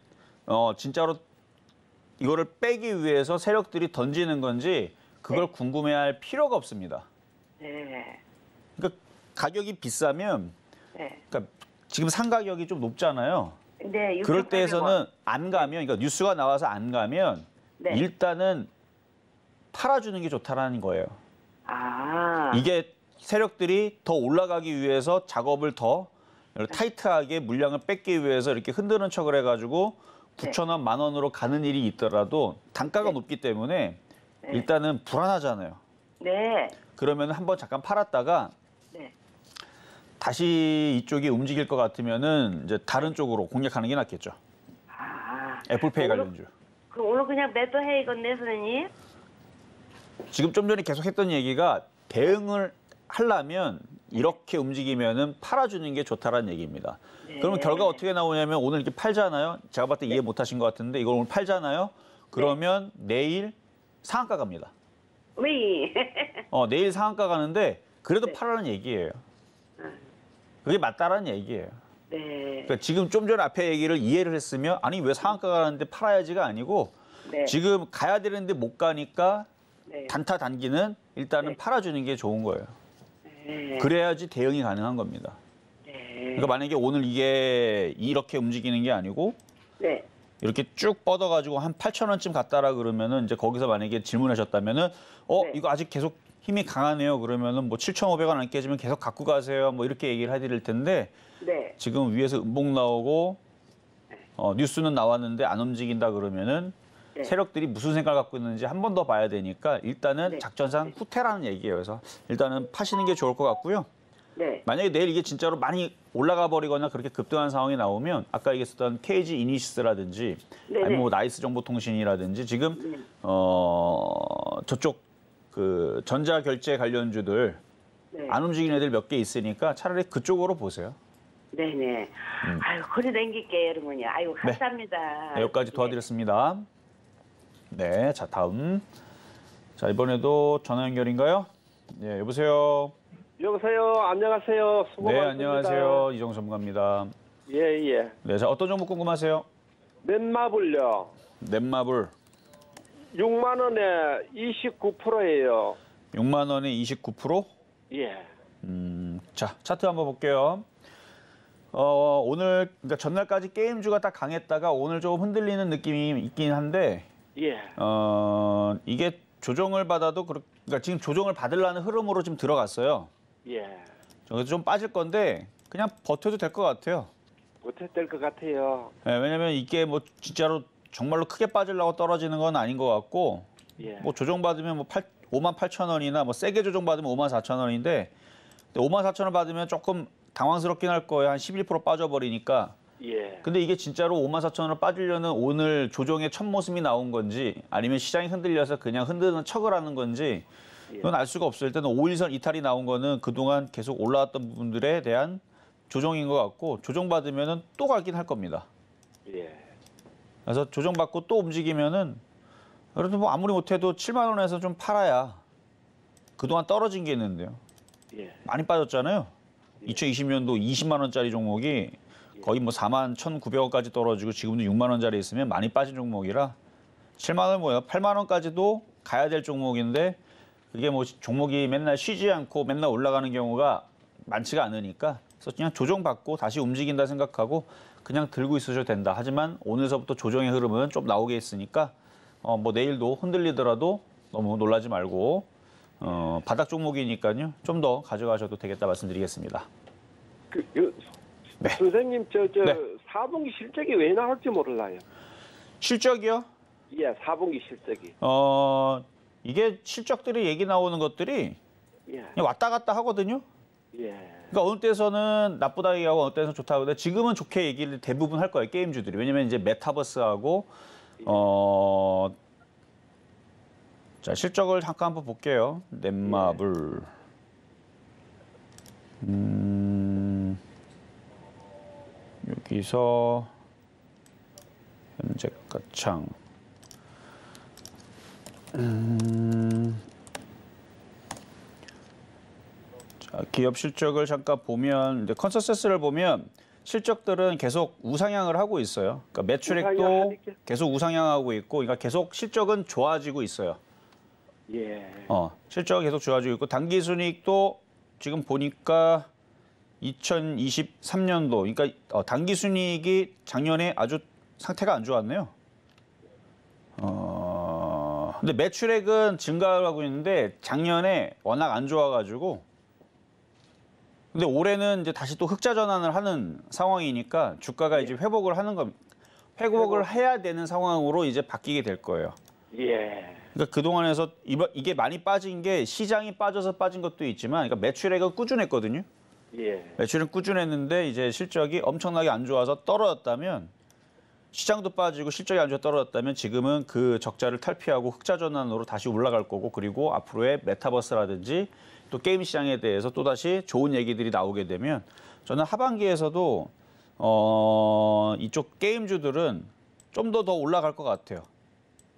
어 진짜로 이거를 빼기 위해서 세력들이 던지는 건지 그걸 네. 궁금해할 필요가 없습니다. 네. 가격이 비싸면 네. 그러니까 지금 상 가격이 좀 높잖아요. 네. 그럴 때에서는 안 가면 그러니까 뉴스가 나와서 안 가면 네. 일단은 팔아주는 게 좋다라는 거예요. 아. 이게 세력들이 더 올라가기 위해서 작업을 더 네. 타이트하게 물량을 뺏기 위해서 이렇게 흔드는 척을 해가지고 9천 원, 만 원으로 가는 일이 있더라도 단가가 네. 높기 때문에 일단은 불안하잖아요. 네. 그러면 한번 잠깐 팔았다가 다시 이쪽이 움직일 것 같으면은 이제 다른 쪽으로 공략하는 게 낫겠죠. 아, 애플페이 관련주. 그 오늘 그냥 매도해 이건데 네, 선생님. 지금 좀 전에 계속 했던 얘기가 대응을 하려면 이렇게 움직이면은 팔아주는 게 좋다라는 얘기입니다. 네. 그러면 결과 어떻게 나오냐면 오늘 이렇게 팔잖아요. 제가 봤을 때 네. 이해 못하신 것 같은데 이걸 오늘 팔잖아요. 그러면 네. 내일 상한가 갑니다. 왜? 어 내일 상한가 가는데 그래도 네. 팔라는 얘기예요. 아. 그게 맞다라는 얘기예요. 네. 그러니까 지금 좀전에 앞에 얘기를 이해를 했으면 아니 왜 상한가 가는데 팔아야지가 아니고 네. 지금 가야 되는데 못 가니까 네. 단타 단기는 일단은 네. 팔아주는 게 좋은 거예요. 네. 그래야지 대응이 가능한 겁니다. 네. 그러니까 만약에 오늘 이게 이렇게 움직이는 게 아니고 네. 이렇게 쭉 뻗어가지고 한 8천 원쯤 갔다라 그러면은 이제 거기서 만약에 질문하셨다면은 어 이거 아직 계속 힘이 강하네요. 그러면은 뭐 7,500원 안 깨지면 계속 갖고 가세요. 뭐 이렇게 얘기를 해드릴 텐데 네. 지금 위에서 음봉 나오고 네. 어, 뉴스는 나왔는데 안 움직인다 그러면은 네. 세력들이 무슨 생각을 갖고 있는지 한 번 더 봐야 되니까 일단은 네. 작전상 네. 후퇴라는 얘기예요. 그래서 일단은 파시는 게 좋을 것 같고요. 네. 만약에 내일 이게 진짜로 많이 올라가 버리거나 그렇게 급등한 상황이 나오면 아까 얘기했던 KG 이니시스라든지 네, 아니면 뭐 나이스 정보통신이라든지 지금 어 저쪽 그 전자 결제 관련주들 네. 안 움직이는 애들 몇 개 있으니까 차라리 그쪽으로 보세요. 네네. 음. 아유 허리 당길게 여러분이. 아유 네. 감사합니다. 네, 여기까지 네. 도와드렸습니다. 네, 자 다음. 자 이번에도 전화 연결인가요? 네, 예, 여보세요. 여보세요. 안녕하세요. 수고 네, 안녕하세요. 이정 전문가입니다. 예, 예. 네, 자 어떤 정보 궁금하세요? 넷마블요. 넷마블. 6만 원에 29%예요. 6만 원에 29%? 예. 음, 자, 차트 한번 볼게요. 어, 오늘 그러니까 전날까지 게임주가 딱 강했다가 오늘 조금 흔들리는 느낌이 있긴 한데 예. 어, 이게 조정을 받아도 그러, 그러니까 지금 조정을 받으려는 흐름으로 지금 들어갔어요. 예. 그래서 좀 빠질 건데 그냥 버텨도 될 것 같아요. 버텨도 될 것 같아요. 네, 왜냐면 이게 뭐 진짜로 정말로 크게 빠질라고 떨어지는 건 아닌 것 같고 예. 뭐 조정받으면 뭐 8, 5만 8천 원이나 뭐 세게 조정받으면 5만 4천 원인데 5만 4천 원 받으면 조금 당황스럽긴 할 거예요. 한 11% 빠져버리니까. 예. 근데 이게 진짜로 5만 4천 원으 빠지려는 오늘 조정의 첫 모습이 나온 건지 아니면 시장이 흔들려서 그냥 흔드는 척을 하는 건지 예. 이건 알 수가 없을 때는 단 5일선 이탈이 나온 거는 그동안 계속 올라왔던 부분들에 대한 조정인 것 같고 조정받으면 또 가긴 할 겁니다. 예. 그래서 조정받고 또 움직이면은 그래도 뭐 아무리 못해도 7만 원에서 좀 팔아야 그동안 떨어진 게 있는데요. 예. 많이 빠졌잖아요. 예. 2020년도 20만 원짜리 종목이 예. 거의 뭐 4만 1,900원까지 떨어지고 지금도 6만 원짜리 있으면 많이 빠진 종목이라 7만 원 뭐야 8만 원까지도 가야 될 종목인데 그게 뭐 종목이 맨날 쉬지 않고 맨날 올라가는 경우가 많지가 않으니까 그래서 그냥 조정받고 다시 움직인다 생각하고 그냥 들고 있으셔도 된다. 하지만 오늘서부터 조정의 흐름은 좀 나오게 있으니까 어, 뭐 내일도 흔들리더라도 너무 놀라지 말고 어, 바닥 종목이니까요. 좀 더 가져가셔도 되겠다 말씀드리겠습니다. 그, 그 네. 선생님 저, 저 네. 4분기 실적이 왜 나올지 몰라요. 실적이요? 예, 4분기 실적이. 어, 이게 실적들이 얘기 나오는 것들이 예. 왔다 갔다 하거든요. 예. 그러니까 어느 때에서는 나쁘다 얘기하고 어느 때에서는 좋다고 하데 지금은 좋게 얘기를 대부분 할 거예요 게임주들이 왜냐면 이제 메타버스하고 예. 어. 자 실적을 잠깐 한번 볼게요. 넷마블. 음, 여기서 현재 가창. 음, 아, 기업 실적을 잠깐 보면 이제 컨센세스를 보면 실적들은 계속 우상향을 하고 있어요. 그러니까 매출액도 계속 우상향하고 있고, 그러니까 계속 실적은 좋아지고 있어요. 예. 어, 실적은 계속 좋아지고 있고 당기 순이익도 지금 보니까 2023년도, 그러니까 어, 단기 순이익이 작년에 아주 상태가 안 좋았네요. 어, 근데 매출액은 증가하고 있는데 작년에 워낙 안 좋아가지고 근데 올해는 이제 다시 또 흑자 전환을 하는 상황이니까 주가가 이제 회복을 하는 겁니다. 회복을 해야 되는 상황으로 이제 바뀌게 될 거예요. 예. 그러니까 그동안에서 이게 많이 빠진 게 시장이 빠져서 빠진 것도 있지만 그러니까 매출액은 꾸준했거든요. 예. 매출은 꾸준했는데 이제 실적이 엄청나게 안 좋아서 떨어졌다면 시장도 빠지고 실적이 안 좋아 떨어졌다면 지금은 그 적자를 탈피하고 흑자 전환으로 다시 올라갈 거고 그리고 앞으로의 메타버스라든지 또 게임 시장에 대해서 또다시 좋은 얘기들이 나오게 되면 저는 하반기에서도 어, 이쪽 게임주들은 좀 더더 더 올라갈 것 같아요.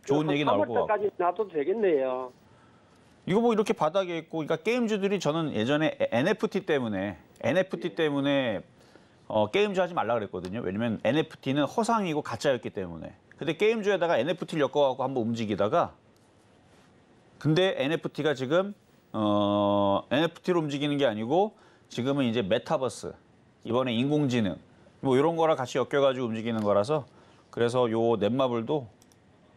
좋은 얘기 나올 것 같고. 놔도 되겠네요. 이거 뭐 이렇게 바닥에 있고 그러니까 게임주들이 저는 예전에 NFT 때문에 NFT 때문에 어, 게임주 하지 말라 그랬거든요. 왜냐면 NFT는 허상이고 가짜였기 때문에. 근데 게임주에다가 NFT를 엮어갖고 한번 움직이다가 근데 NFT가 지금 어, NFT로 움직이는 게 아니고 지금은 이제 메타버스, 이번에 인공지능 뭐 이런 거랑 같이 엮여가지고 움직이는 거라서 그래서 요 넷마블도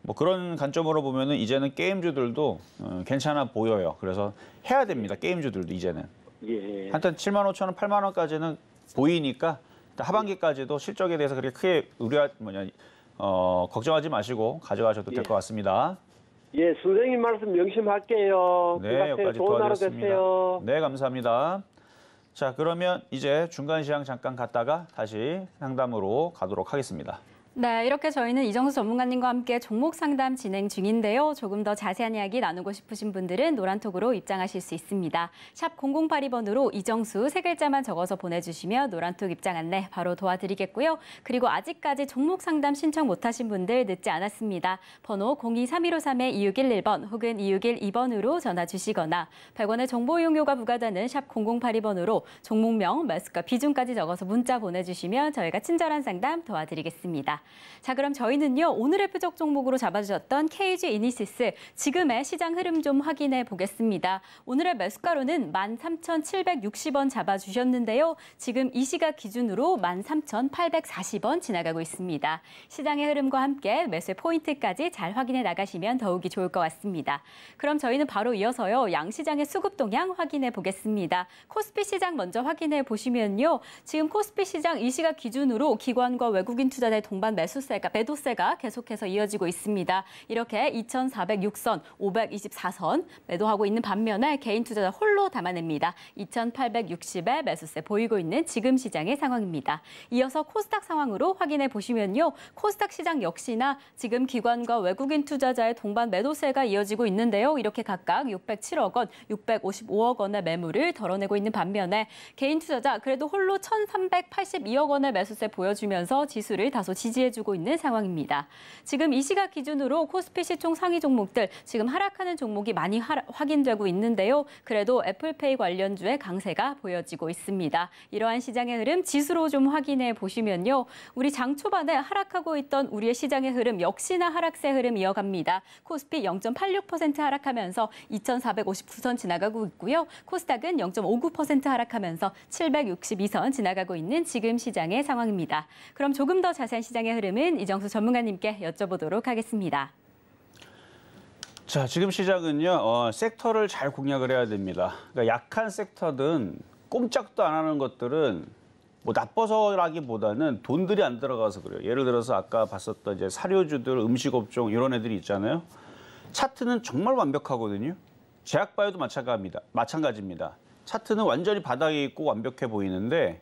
뭐 그런 관점으로 보면은 이제는 게임주들도 어, 괜찮아 보여요. 그래서 해야 됩니다. 게임주들도 이제는. 예. 하여튼 7만 5천 원, 8만 원까지는 보이니까 하반기까지도 실적에 대해서 그렇게 크게 우려 뭐냐 어, 걱정하지 마시고 가져가셔도 예. 될것 같습니다. 예, 선생님 말씀 명심할게요. 네, 그 여기까지 좋은 하루 되세요. 네, 감사합니다. 자, 그러면 이제 중간 시장 잠깐 갔다가 다시 상담으로 가도록 하겠습니다. 네, 이렇게 저희는 이정수 전문가님과 함께 종목 상담 진행 중인데요. 조금 더 자세한 이야기 나누고 싶으신 분들은 노란톡으로 입장하실 수 있습니다. 샵 0082번으로 이정수 세 글자만 적어서 보내주시면 노란톡 입장 안내 바로 도와드리겠고요. 그리고 아직까지 종목 상담 신청 못하신 분들 늦지 않았습니다. 번호 023153-2611번 혹은 2612번으로 전화 주시거나 100원의 정보 이용료가 부과되는 샵 0082번으로 종목명, 매수가 비중까지 적어서 문자 보내주시면 저희가 친절한 상담 도와드리겠습니다. 자, 그럼 저희는요. 오늘의 표적 종목으로 잡아주셨던 KG 이니시스 지금의 시장 흐름 좀 확인해 보겠습니다. 오늘의 매수가로는 13,760원 잡아주셨는데요. 지금 이 시각 기준으로 13,840원 지나가고 있습니다. 시장의 흐름과 함께 매수의 포인트까지 잘 확인해 나가시면 더욱이 좋을 것 같습니다. 그럼 저희는 바로 이어서요. 양시장의 수급 동향 확인해 보겠습니다. 코스피 시장 먼저 확인해 보시면요. 지금 코스피 시장 이 시각 기준으로 기관과 외국인 투자자의 동반 관련 매수세가 매도세가 계속해서 이어지고 있습니다. 이렇게 2,406선, 524선 매도하고 있는 반면에 개인 투자자 홀로 담아냅니다. 2,860에 매수세 보이고 있는 지금 시장의 상황입니다. 이어서 코스닥 상황으로 확인해 보시면요. 코스닥 시장 역시나 지금 기관과 외국인 투자자의 동반 매도세가 이어지고 있는데요. 이렇게 각각 607억 원, 655억 원의 매물을 덜어내고 있는 반면에 개인 투자자 그래도 홀로 1,382억 원의 매수세 보여주면서 지수를 다소 지지 지지해주고 있는 상황입니다. 지금 이 시각 기준으로 코스피 시총 상위 종목들 지금 하락하는 종목이 많이 하 확인되고 있는데요. 그래도 애플페이 관련주의 강세가 보여지고 있습니다. 이러한 시장의 흐름 지수로 좀 확인해 보시면요. 우리 장 초반에 하락하고 있던 우리의 시장의 흐름 역시나 하락세 흐름 이어갑니다. 코스피 0.86% 하락하면서 2,459선 지나가고 있고요. 코스닥은 0.59% 하락하면서 762선 지나가고 있는 지금 시장의 상황입니다. 그럼 조금 더 자세한 시장의 시장의 흐름은 이정수 전문가님께 여쭤보도록 하겠습니다. 자, 지금 시장은요, 어, 섹터를 잘 공략을 해야 됩니다. 그러니까 약한 섹터든 꼼짝도 안 하는 것들은 뭐 나빠서라기보다는 돈들이 안 들어가서 그래요. 예를 들어서 아까 봤었던 이제 사료주들, 음식업종 이런 애들이 있잖아요. 차트는 정말 완벽하거든요. 제약바이오도 마찬가지입니다. 마찬가지입니다. 차트는 완전히 바닥에 있고 완벽해 보이는데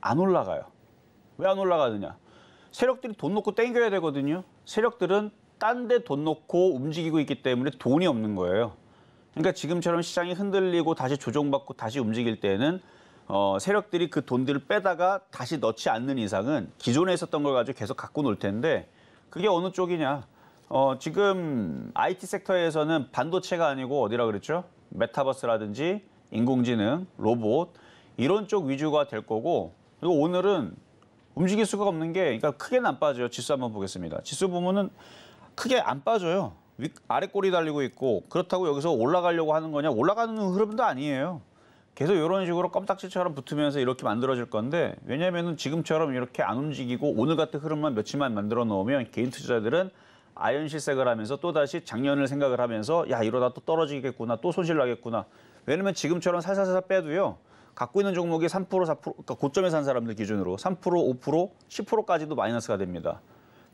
안 올라가요. 왜 안 올라가느냐? 세력들이 돈 놓고 땡겨야 되거든요. 세력들은 딴 데 돈 놓고 움직이고 있기 때문에 돈이 없는 거예요. 그러니까 지금처럼 시장이 흔들리고 다시 조정받고 다시 움직일 때는 어, 세력들이 그 돈들을 빼다가 다시 넣지 않는 이상은 기존에 있었던 걸 가지고 계속 갖고 놀 텐데 그게 어느 쪽이냐. 어, 지금 IT 섹터에서는 반도체가 아니고 어디라 그랬죠? 메타버스라든지 인공지능, 로봇 이런 쪽 위주가 될 거고 그리고 오늘은 움직일 수가 없는 게 그러니까 크게는 안 빠져요. 지수 한번 보겠습니다. 지수 보면은 크게 안 빠져요. 위, 아래 꼬리 달리고 있고 그렇다고 여기서 올라가려고 하는 거냐 올라가는 흐름도 아니에요. 계속 이런 식으로 껌딱지처럼 붙으면서 이렇게 만들어질 건데 왜냐면은 지금처럼 이렇게 안 움직이고 오늘 같은 흐름만 며칠만 만들어 놓으면 개인 투자들은 아연 실색을 하면서 또다시 작년을 생각을 하면서 야 이러다 또 떨어지겠구나 또 손실 나겠구나 왜냐면 지금처럼 살살살 빼도요 갖고 있는 종목이 3% 4% 그러니까 고점에 산 사람들 기준으로 3% 5% 10%까지도 마이너스가 됩니다.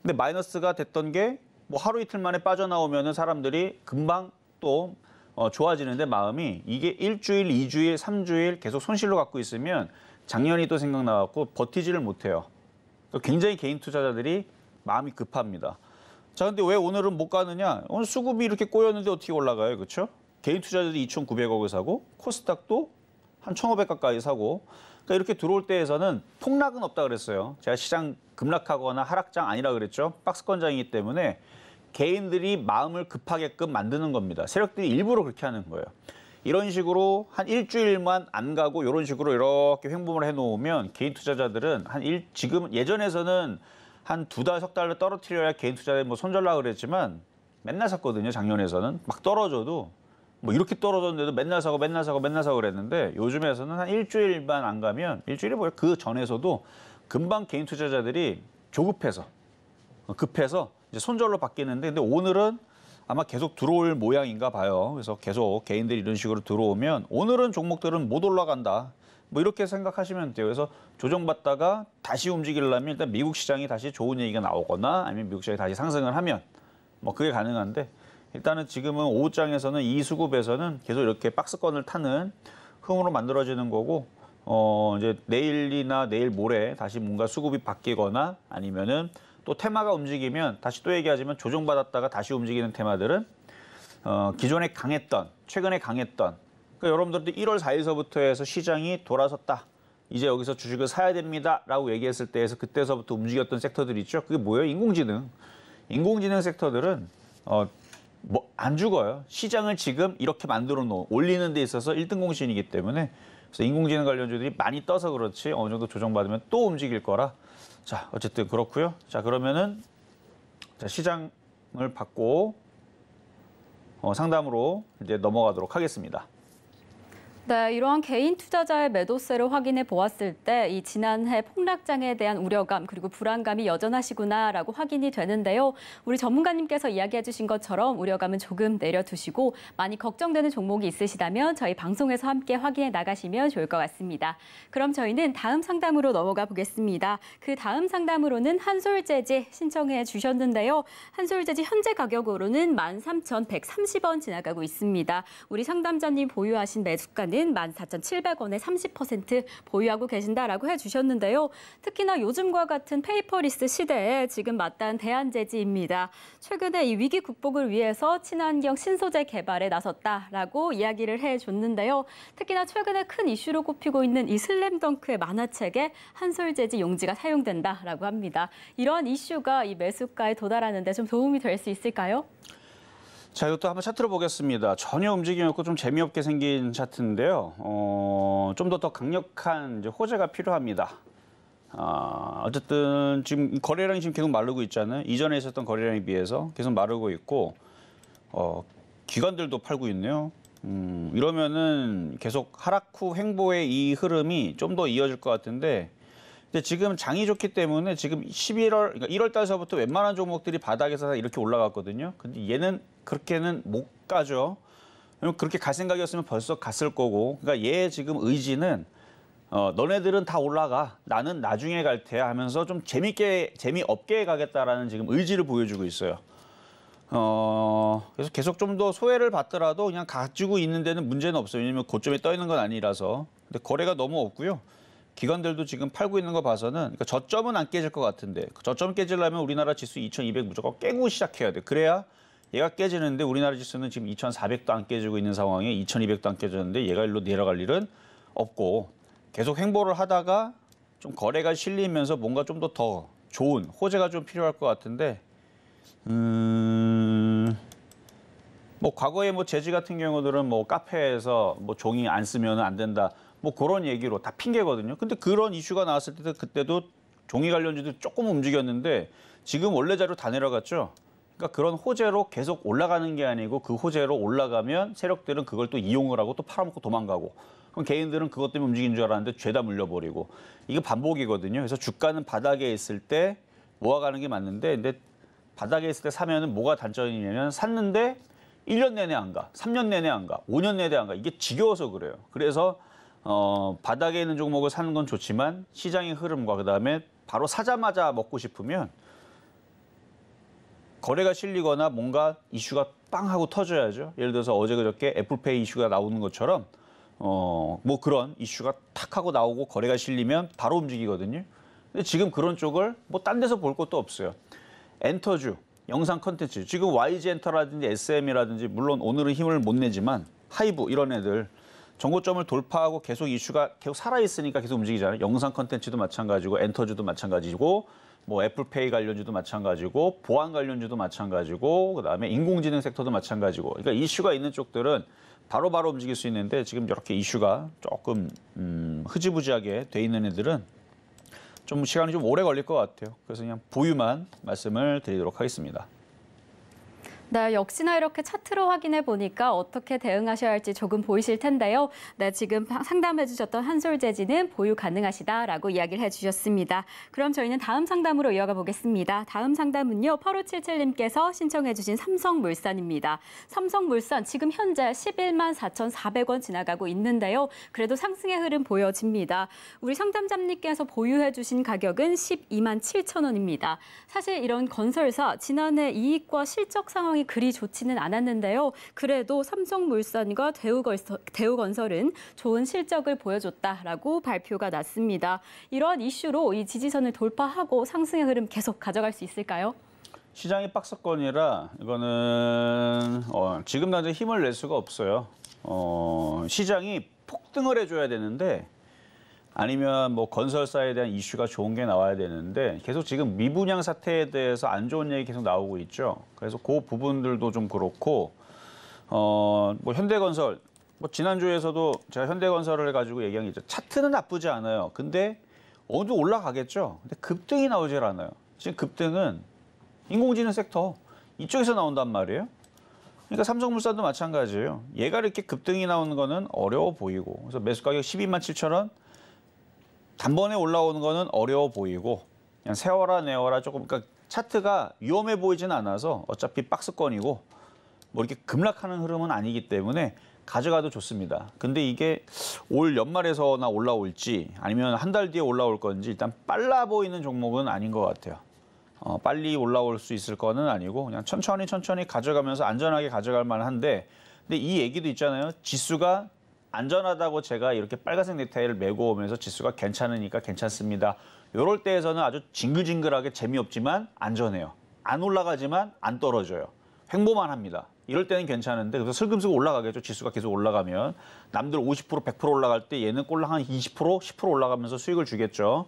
근데 마이너스가 됐던 게 뭐 하루 이틀 만에 빠져나오면은 사람들이 금방 또 어, 좋아지는데 마음이 이게 일주일, 이주일, 삼주일 계속 손실로 갖고 있으면 작년이 또 생각나갖고 버티지를 못해요. 굉장히 개인 투자자들이 마음이 급합니다. 자, 근데 왜 오늘은 못 가느냐? 오늘 수급이 이렇게 꼬였는데 어떻게 올라가요? 그렇죠? 개인 투자자들이 2,900억을 사고 코스닥도 한1,500 가까이 사고 그러니까 이렇게 들어올 때에서는 폭락은 없다 그랬어요. 제가 시장 급락하거나 하락장 아니라 그랬죠. 박스권장이기 때문에 개인들이 마음을 급하게끔 만드는 겁니다. 세력들이 일부러 그렇게 하는 거예요. 이런 식으로 한 일주일만 안 가고 이런 식으로 이렇게 횡보를 해놓으면 개인 투자자들은 한 일, 지금 예전에서는 한 두 달, 석 달을 떨어뜨려야 개인 투자에 뭐 손절라 그랬지만 맨날 샀거든요, 작년에서는. 막 떨어져도 뭐 이렇게 떨어졌는데도 맨날 사고 맨날 사고 맨날 사고 그랬는데 요즘에서는 한 일주일만 안 가면 일주일에 뭐야 그 전에서도 금방 개인 투자자들이 조급해서 어, 급해서 이제 손절로 바뀌는데 근데 오늘은 아마 계속 들어올 모양인가 봐요. 그래서 계속 개인들이 이런 식으로 들어오면 오늘은 종목들은 못 올라간다. 뭐 이렇게 생각하시면 돼요. 그래서 조정받다가 다시 움직이려면 일단 미국 시장이 다시 좋은 얘기가 나오거나 아니면 미국 시장이 다시 상승을 하면 뭐 그게 가능한데 일단은 지금은 오후장에서는이 수급에서는 계속 이렇게 박스권을 타는 흐으로 만들어지는 거고 어 이제 내일이나 내일 모레 다시 뭔가 수급이 바뀌거나 아니면은 또 테마가 움직이면 다시 또 얘기하지만 조정받았다가 다시 움직이는 테마들은 어 기존에 강했던 최근에 강했던 그러니까 여러분들도 1월 4일서부터 해서 시장이 돌아섰다. 이제 여기서 주식을 사야 됩니다라고 얘기했을 때에서 그때서부터 움직였던 섹터들 있죠. 그게 뭐예요? 인공지능. 인공지능 섹터들은 어, 뭐안 죽어요. 시장을 지금 이렇게 만들어 놓 올리는 데 있어서 1등 공신이기 때문에 그래서 인공지능 관련주들이 많이 떠서 그렇지 어느 정도 조정받으면 또 움직일 거라. 자, 어쨌든 그렇고요. 자, 그러면은 자, 시장을 받고 어, 상담으로 이제 넘어가도록 하겠습니다. 네, 이러한 개인 투자자의 매도세를 확인해 보았을 때이 지난해 폭락장에 대한 우려감 그리고 불안감이 여전하시구나라고 확인이 되는데요. 우리 전문가님께서 이야기해 주신 것처럼 우려감은 조금 내려두시고 많이 걱정되는 종목이 있으시다면 저희 방송에서 함께 확인해 나가시면 좋을 것 같습니다. 그럼 저희는 다음 상담으로 넘어가 보겠습니다. 그 다음 상담으로는 한솔재지 신청해 주셨는데요. 한솔재지 현재 가격으로는 13,130원 지나가고 있습니다. 우리 상담자님 보유하신 매수가는 주가인 14,700원의 30% 보유하고 계신다라고 해주셨는데요. 특히나 요즘과 같은 페이퍼리스 시대에 지금 맞닿은 대한제지입니다 최근에 이 위기 극복을 위해서 친환경 신소재 개발에 나섰다라고 이야기를 해줬는데요. 특히나 최근에 큰 이슈로 꼽히고 있는 이 슬램덩크의 만화책에 한솔제지 용지가 사용된다라고 합니다. 이러한 이슈가 이 매수가에 도달하는 데좀 도움이 될 수 있을까요? 자, 이것도 한번 차트로 보겠습니다. 전혀 움직임이 없고 좀 재미없게 생긴 차트인데요. 어, 좀 더 더 강력한 이제 호재가 필요합니다. 아, 어쨌든 지금 거래량이 지금 계속 마르고 있잖아요. 이전에 있었던 거래량에 비해서 계속 마르고 있고 어, 기관들도 팔고 있네요. 음, 이러면은 계속 하락 후 횡보의 이 흐름이 좀 더 이어질 것 같은데 근데 지금 장이 좋기 때문에 지금 11월, 그러니까 1월 달서부터 웬만한 종목들이 바닥에서 이렇게 올라갔거든요. 근데 얘는 그렇게는 못 가죠. 그럼 그렇게 갈 생각이었으면 벌써 갔을 거고. 그러니까 얘 지금 의지는 어, 너네들은 다 올라가. 나는 나중에 갈 테야 하면서 좀 재밌게, 재미없게 가겠다라는 지금 의지를 보여주고 있어요. 어, 그래서 계속 좀 더 소외를 받더라도 그냥 가지고 있는 데는 문제는 없어요. 왜냐면 고점에 떠 있는 건 아니라서. 근데 거래가 너무 없고요. 기관들도 지금 팔고 있는 거 봐서는 그러니까 저점은 안 깨질 것 같은데 그 저점 깨질라면 우리나라 지수 2200 무조건 깨고 시작해야 돼. 그래야 얘가 깨지는데 우리나라 지수는 지금 2400도 안 깨지고 있는 상황에 2200도 안 깨졌는데 얘가 일로 내려갈 일은 없고 계속 행보를 하다가 좀 거래가 실리면서 뭔가 좀 더더 더 좋은 호재가 좀 필요할 것 같은데 음... 뭐 과거에 뭐 재지 같은 경우들은 뭐 카페에서 뭐 종이 안 쓰면 안 된다. 뭐 그런 얘기로 다 핑계거든요. 근데 그런 이슈가 나왔을 때도 그때도 종이 관련주도 조금 움직였는데 지금 원래 자료 다 내려갔죠. 그러니까 그런 호재로 계속 올라가는 게 아니고 그 호재로 올라가면 세력들은 그걸 또 이용을 하고 또 팔아먹고 도망가고 그럼 개인들은 그것 때문에 움직인 줄 알았는데 죄다 물려버리고 이게 반복이거든요. 그래서 주가는 바닥에 있을 때 모아가는 게 맞는데 근데 바닥에 있을 때 사면은 뭐가 단점이냐면 샀는데 1년 내내 안 가, 3년 내내 안 가, 5년 내내 안 가. 이게 지겨워서 그래요. 그래서 어, 바닥에 있는 종목을 사는 건 좋지만 시장의 흐름과 그다음에 바로 사자마자 먹고 싶으면 거래가 실리거나 뭔가 이슈가 빵 하고 터져야죠. 예를 들어서 어제 그저께 애플페이 이슈가 나오는 것처럼 어, 뭐 그런 이슈가 탁 하고 나오고 거래가 실리면 바로 움직이거든요. 근데 지금 그런 쪽을 뭐 딴 데서 볼 것도 없어요. 엔터주, 영상 컨텐츠, 지금 YG엔터라든지 SM이라든지 물론 오늘은 힘을 못 내지만 하이브 이런 애들 정고점을 돌파하고 계속 이슈가 계속 살아있으니까 계속 움직이잖아요. 영상 컨텐츠도 마찬가지고 엔터주도 마찬가지고 뭐 애플페이 관련주도 마찬가지고 보안 관련주도 마찬가지고 그다음에 인공지능 섹터도 마찬가지고 그러니까 이슈가 있는 쪽들은 바로바로 바로 움직일 수 있는데 지금 이렇게 이슈가 조금 음, 흐지부지하게 돼 있는 애들은 좀 시간이 좀 오래 걸릴 것 같아요. 그래서 그냥 보유만 말씀을 드리도록 하겠습니다. 네, 역시나 이렇게 차트로 확인해 보니까 어떻게 대응하셔야 할지 조금 보이실 텐데요. 네, 지금 상담해 주셨던 한솔재지는 보유 가능하시다라고 이야기를 해 주셨습니다. 그럼 저희는 다음 상담으로 이어가 보겠습니다. 다음 상담은요. 8577님께서 신청해 주신 삼성물산입니다. 삼성물산 지금 현재 11만 4,400원 지나가고 있는데요. 그래도 상승의 흐름 보여집니다. 우리 상담자님께서 보유해 주신 가격은 12만 7천 원입니다. 사실 이런 건설사 지난해 이익과 실적 상황이 상황이 그리 좋지는 않았는데요. 그래도 삼성물산과 대우건설은 좋은 실적을 보여줬다라고 발표가 났습니다. 이러한 이슈로 이 지지선을 돌파하고 상승의 흐름 계속 가져갈 수 있을까요? 시장이 박스권이라 이거는 어, 지금 당장 힘을 낼 수가 없어요. 어, 시장이 폭등을 해줘야 되는데 아니면 뭐 건설사에 대한 이슈가 좋은 게 나와야 되는데 계속 지금 미분양 사태에 대해서 안 좋은 얘기 계속 나오고 있죠. 그래서 그 부분들도 좀 그렇고 어 뭐 현대건설 뭐 지난주에서도 제가 현대건설을 가지고 얘기한 게 있죠. 차트는 나쁘지 않아요. 근데 어느 정도 올라가겠죠. 근데 급등이 나오질 않아요. 지금 급등은 인공지능 섹터 이쪽에서 나온단 말이에요. 그러니까 삼성물산도 마찬가지예요. 얘가 이렇게 급등이 나오는 거는 어려워 보이고 그래서 매수 가격 12만 7천 원 단번에 올라오는 거는 어려워 보이고 그냥 세월아내월아 조금 그러니까 차트가 위험해 보이진 않아서 어차피 박스권이고 뭐 이렇게 급락하는 흐름은 아니기 때문에 가져가도 좋습니다. 근데 이게 올 연말에서나 올라올지 아니면 한 달 뒤에 올라올 건지 일단 빨라 보이는 종목은 아닌 것 같아요. 어, 빨리 올라올 수 있을 거는 아니고 그냥 천천히 천천히 가져가면서 안전하게 가져갈 만한데 근데 이 얘기도 있잖아요. 지수가 안전하다고 제가 이렇게 빨간색 넥타이를 메고 오면서 지수가 괜찮으니까 괜찮습니다. 요럴 때에서는 아주 징글징글하게 재미없지만 안전해요. 안 올라가지만 안 떨어져요. 횡보만 합니다. 이럴 때는 괜찮은데 그래서 슬금슬금 올라가겠죠. 지수가 계속 올라가면 남들 50% 100% 올라갈 때 얘는 꼴랑 한 20% 10% 올라가면서 수익을 주겠죠.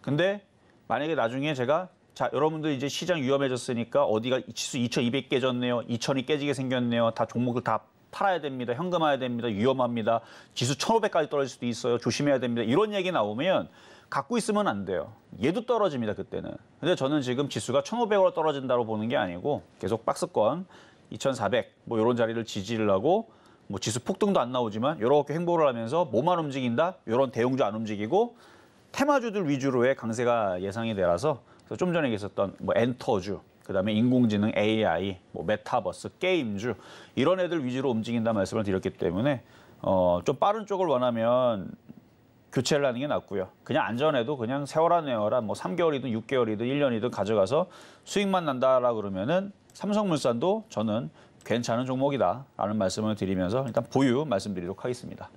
근데 만약에 나중에 제가 자 여러분들 이제 시장 위험해졌으니까 어디가 지수 2,200 깨졌네요. 2,000이 깨지게 생겼네요. 다 종목을 다 팔아야 됩니다. 현금화해야 됩니다. 위험합니다. 지수 1,500까지 떨어질 수도 있어요. 조심해야 됩니다. 이런 얘기 나오면 갖고 있으면 안 돼요. 얘도 떨어집니다. 그때는. 근데 저는 지금 지수가 1,500으로 떨어진다고 보는 게 아니고 계속 박스권 2,400 뭐 이런 자리를 지지를 하고 뭐 지수 폭등도 안 나오지만 이렇게 행보를 하면서 뭐만 움직인다? 이런 대형주 안 움직이고 테마주들 위주로의 강세가 예상이 되라서 좀 전에 계셨던뭐 엔터주 그다음에 인공지능 AI, 뭐 메타버스, 게임주 이런 애들 위주로 움직인다 말씀을 드렸기 때문에 어, 좀 빠른 쪽을 원하면 교체를 하는 게 낫고요. 그냥 안전해도 그냥 세월아 내월아뭐 3개월이든 6개월이든 1년이든 가져가서 수익만 난다라 그러면은 삼성물산도 저는 괜찮은 종목이다라는 말씀을 드리면서 일단 보유 말씀드리도록 하겠습니다.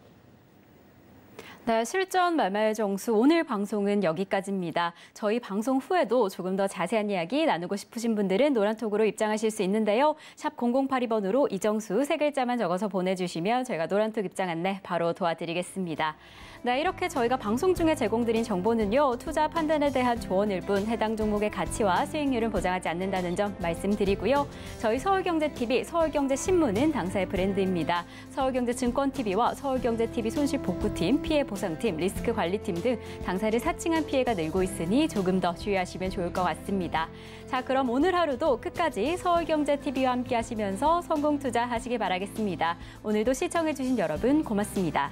네, 실전 매말 정수 오늘 방송은 여기까지입니다. 저희 방송 후에도 조금 더 자세한 이야기 나누고 싶으신 분들은 노란톡으로 입장하실 수 있는데요. 샵 0082번으로 이정수 세 글자만 적어서 보내주시면 제가 노란톡 입장 안내 바로 도와드리겠습니다. 네, 이렇게 저희가 방송 중에 제공드린 정보는요. 투자 판단에 대한 조언일 뿐 해당 종목의 가치와 수익률은 보장하지 않는다는 점 말씀드리고요. 저희 서울경제TV, 서울경제신문은 당사의 브랜드입니다. 서울경제증권TV와 서울경제TV 손실복구팀, 피해보상팀, 리스크관리팀 등 당사를 사칭한 피해가 늘고 있으니 조금 더 주의하시면 좋을 것 같습니다. 자, 그럼 오늘 하루도 끝까지 서울경제TV와 함께 하시면서 성공 투자하시길 바라겠습니다. 오늘도 시청해주신 여러분 고맙습니다.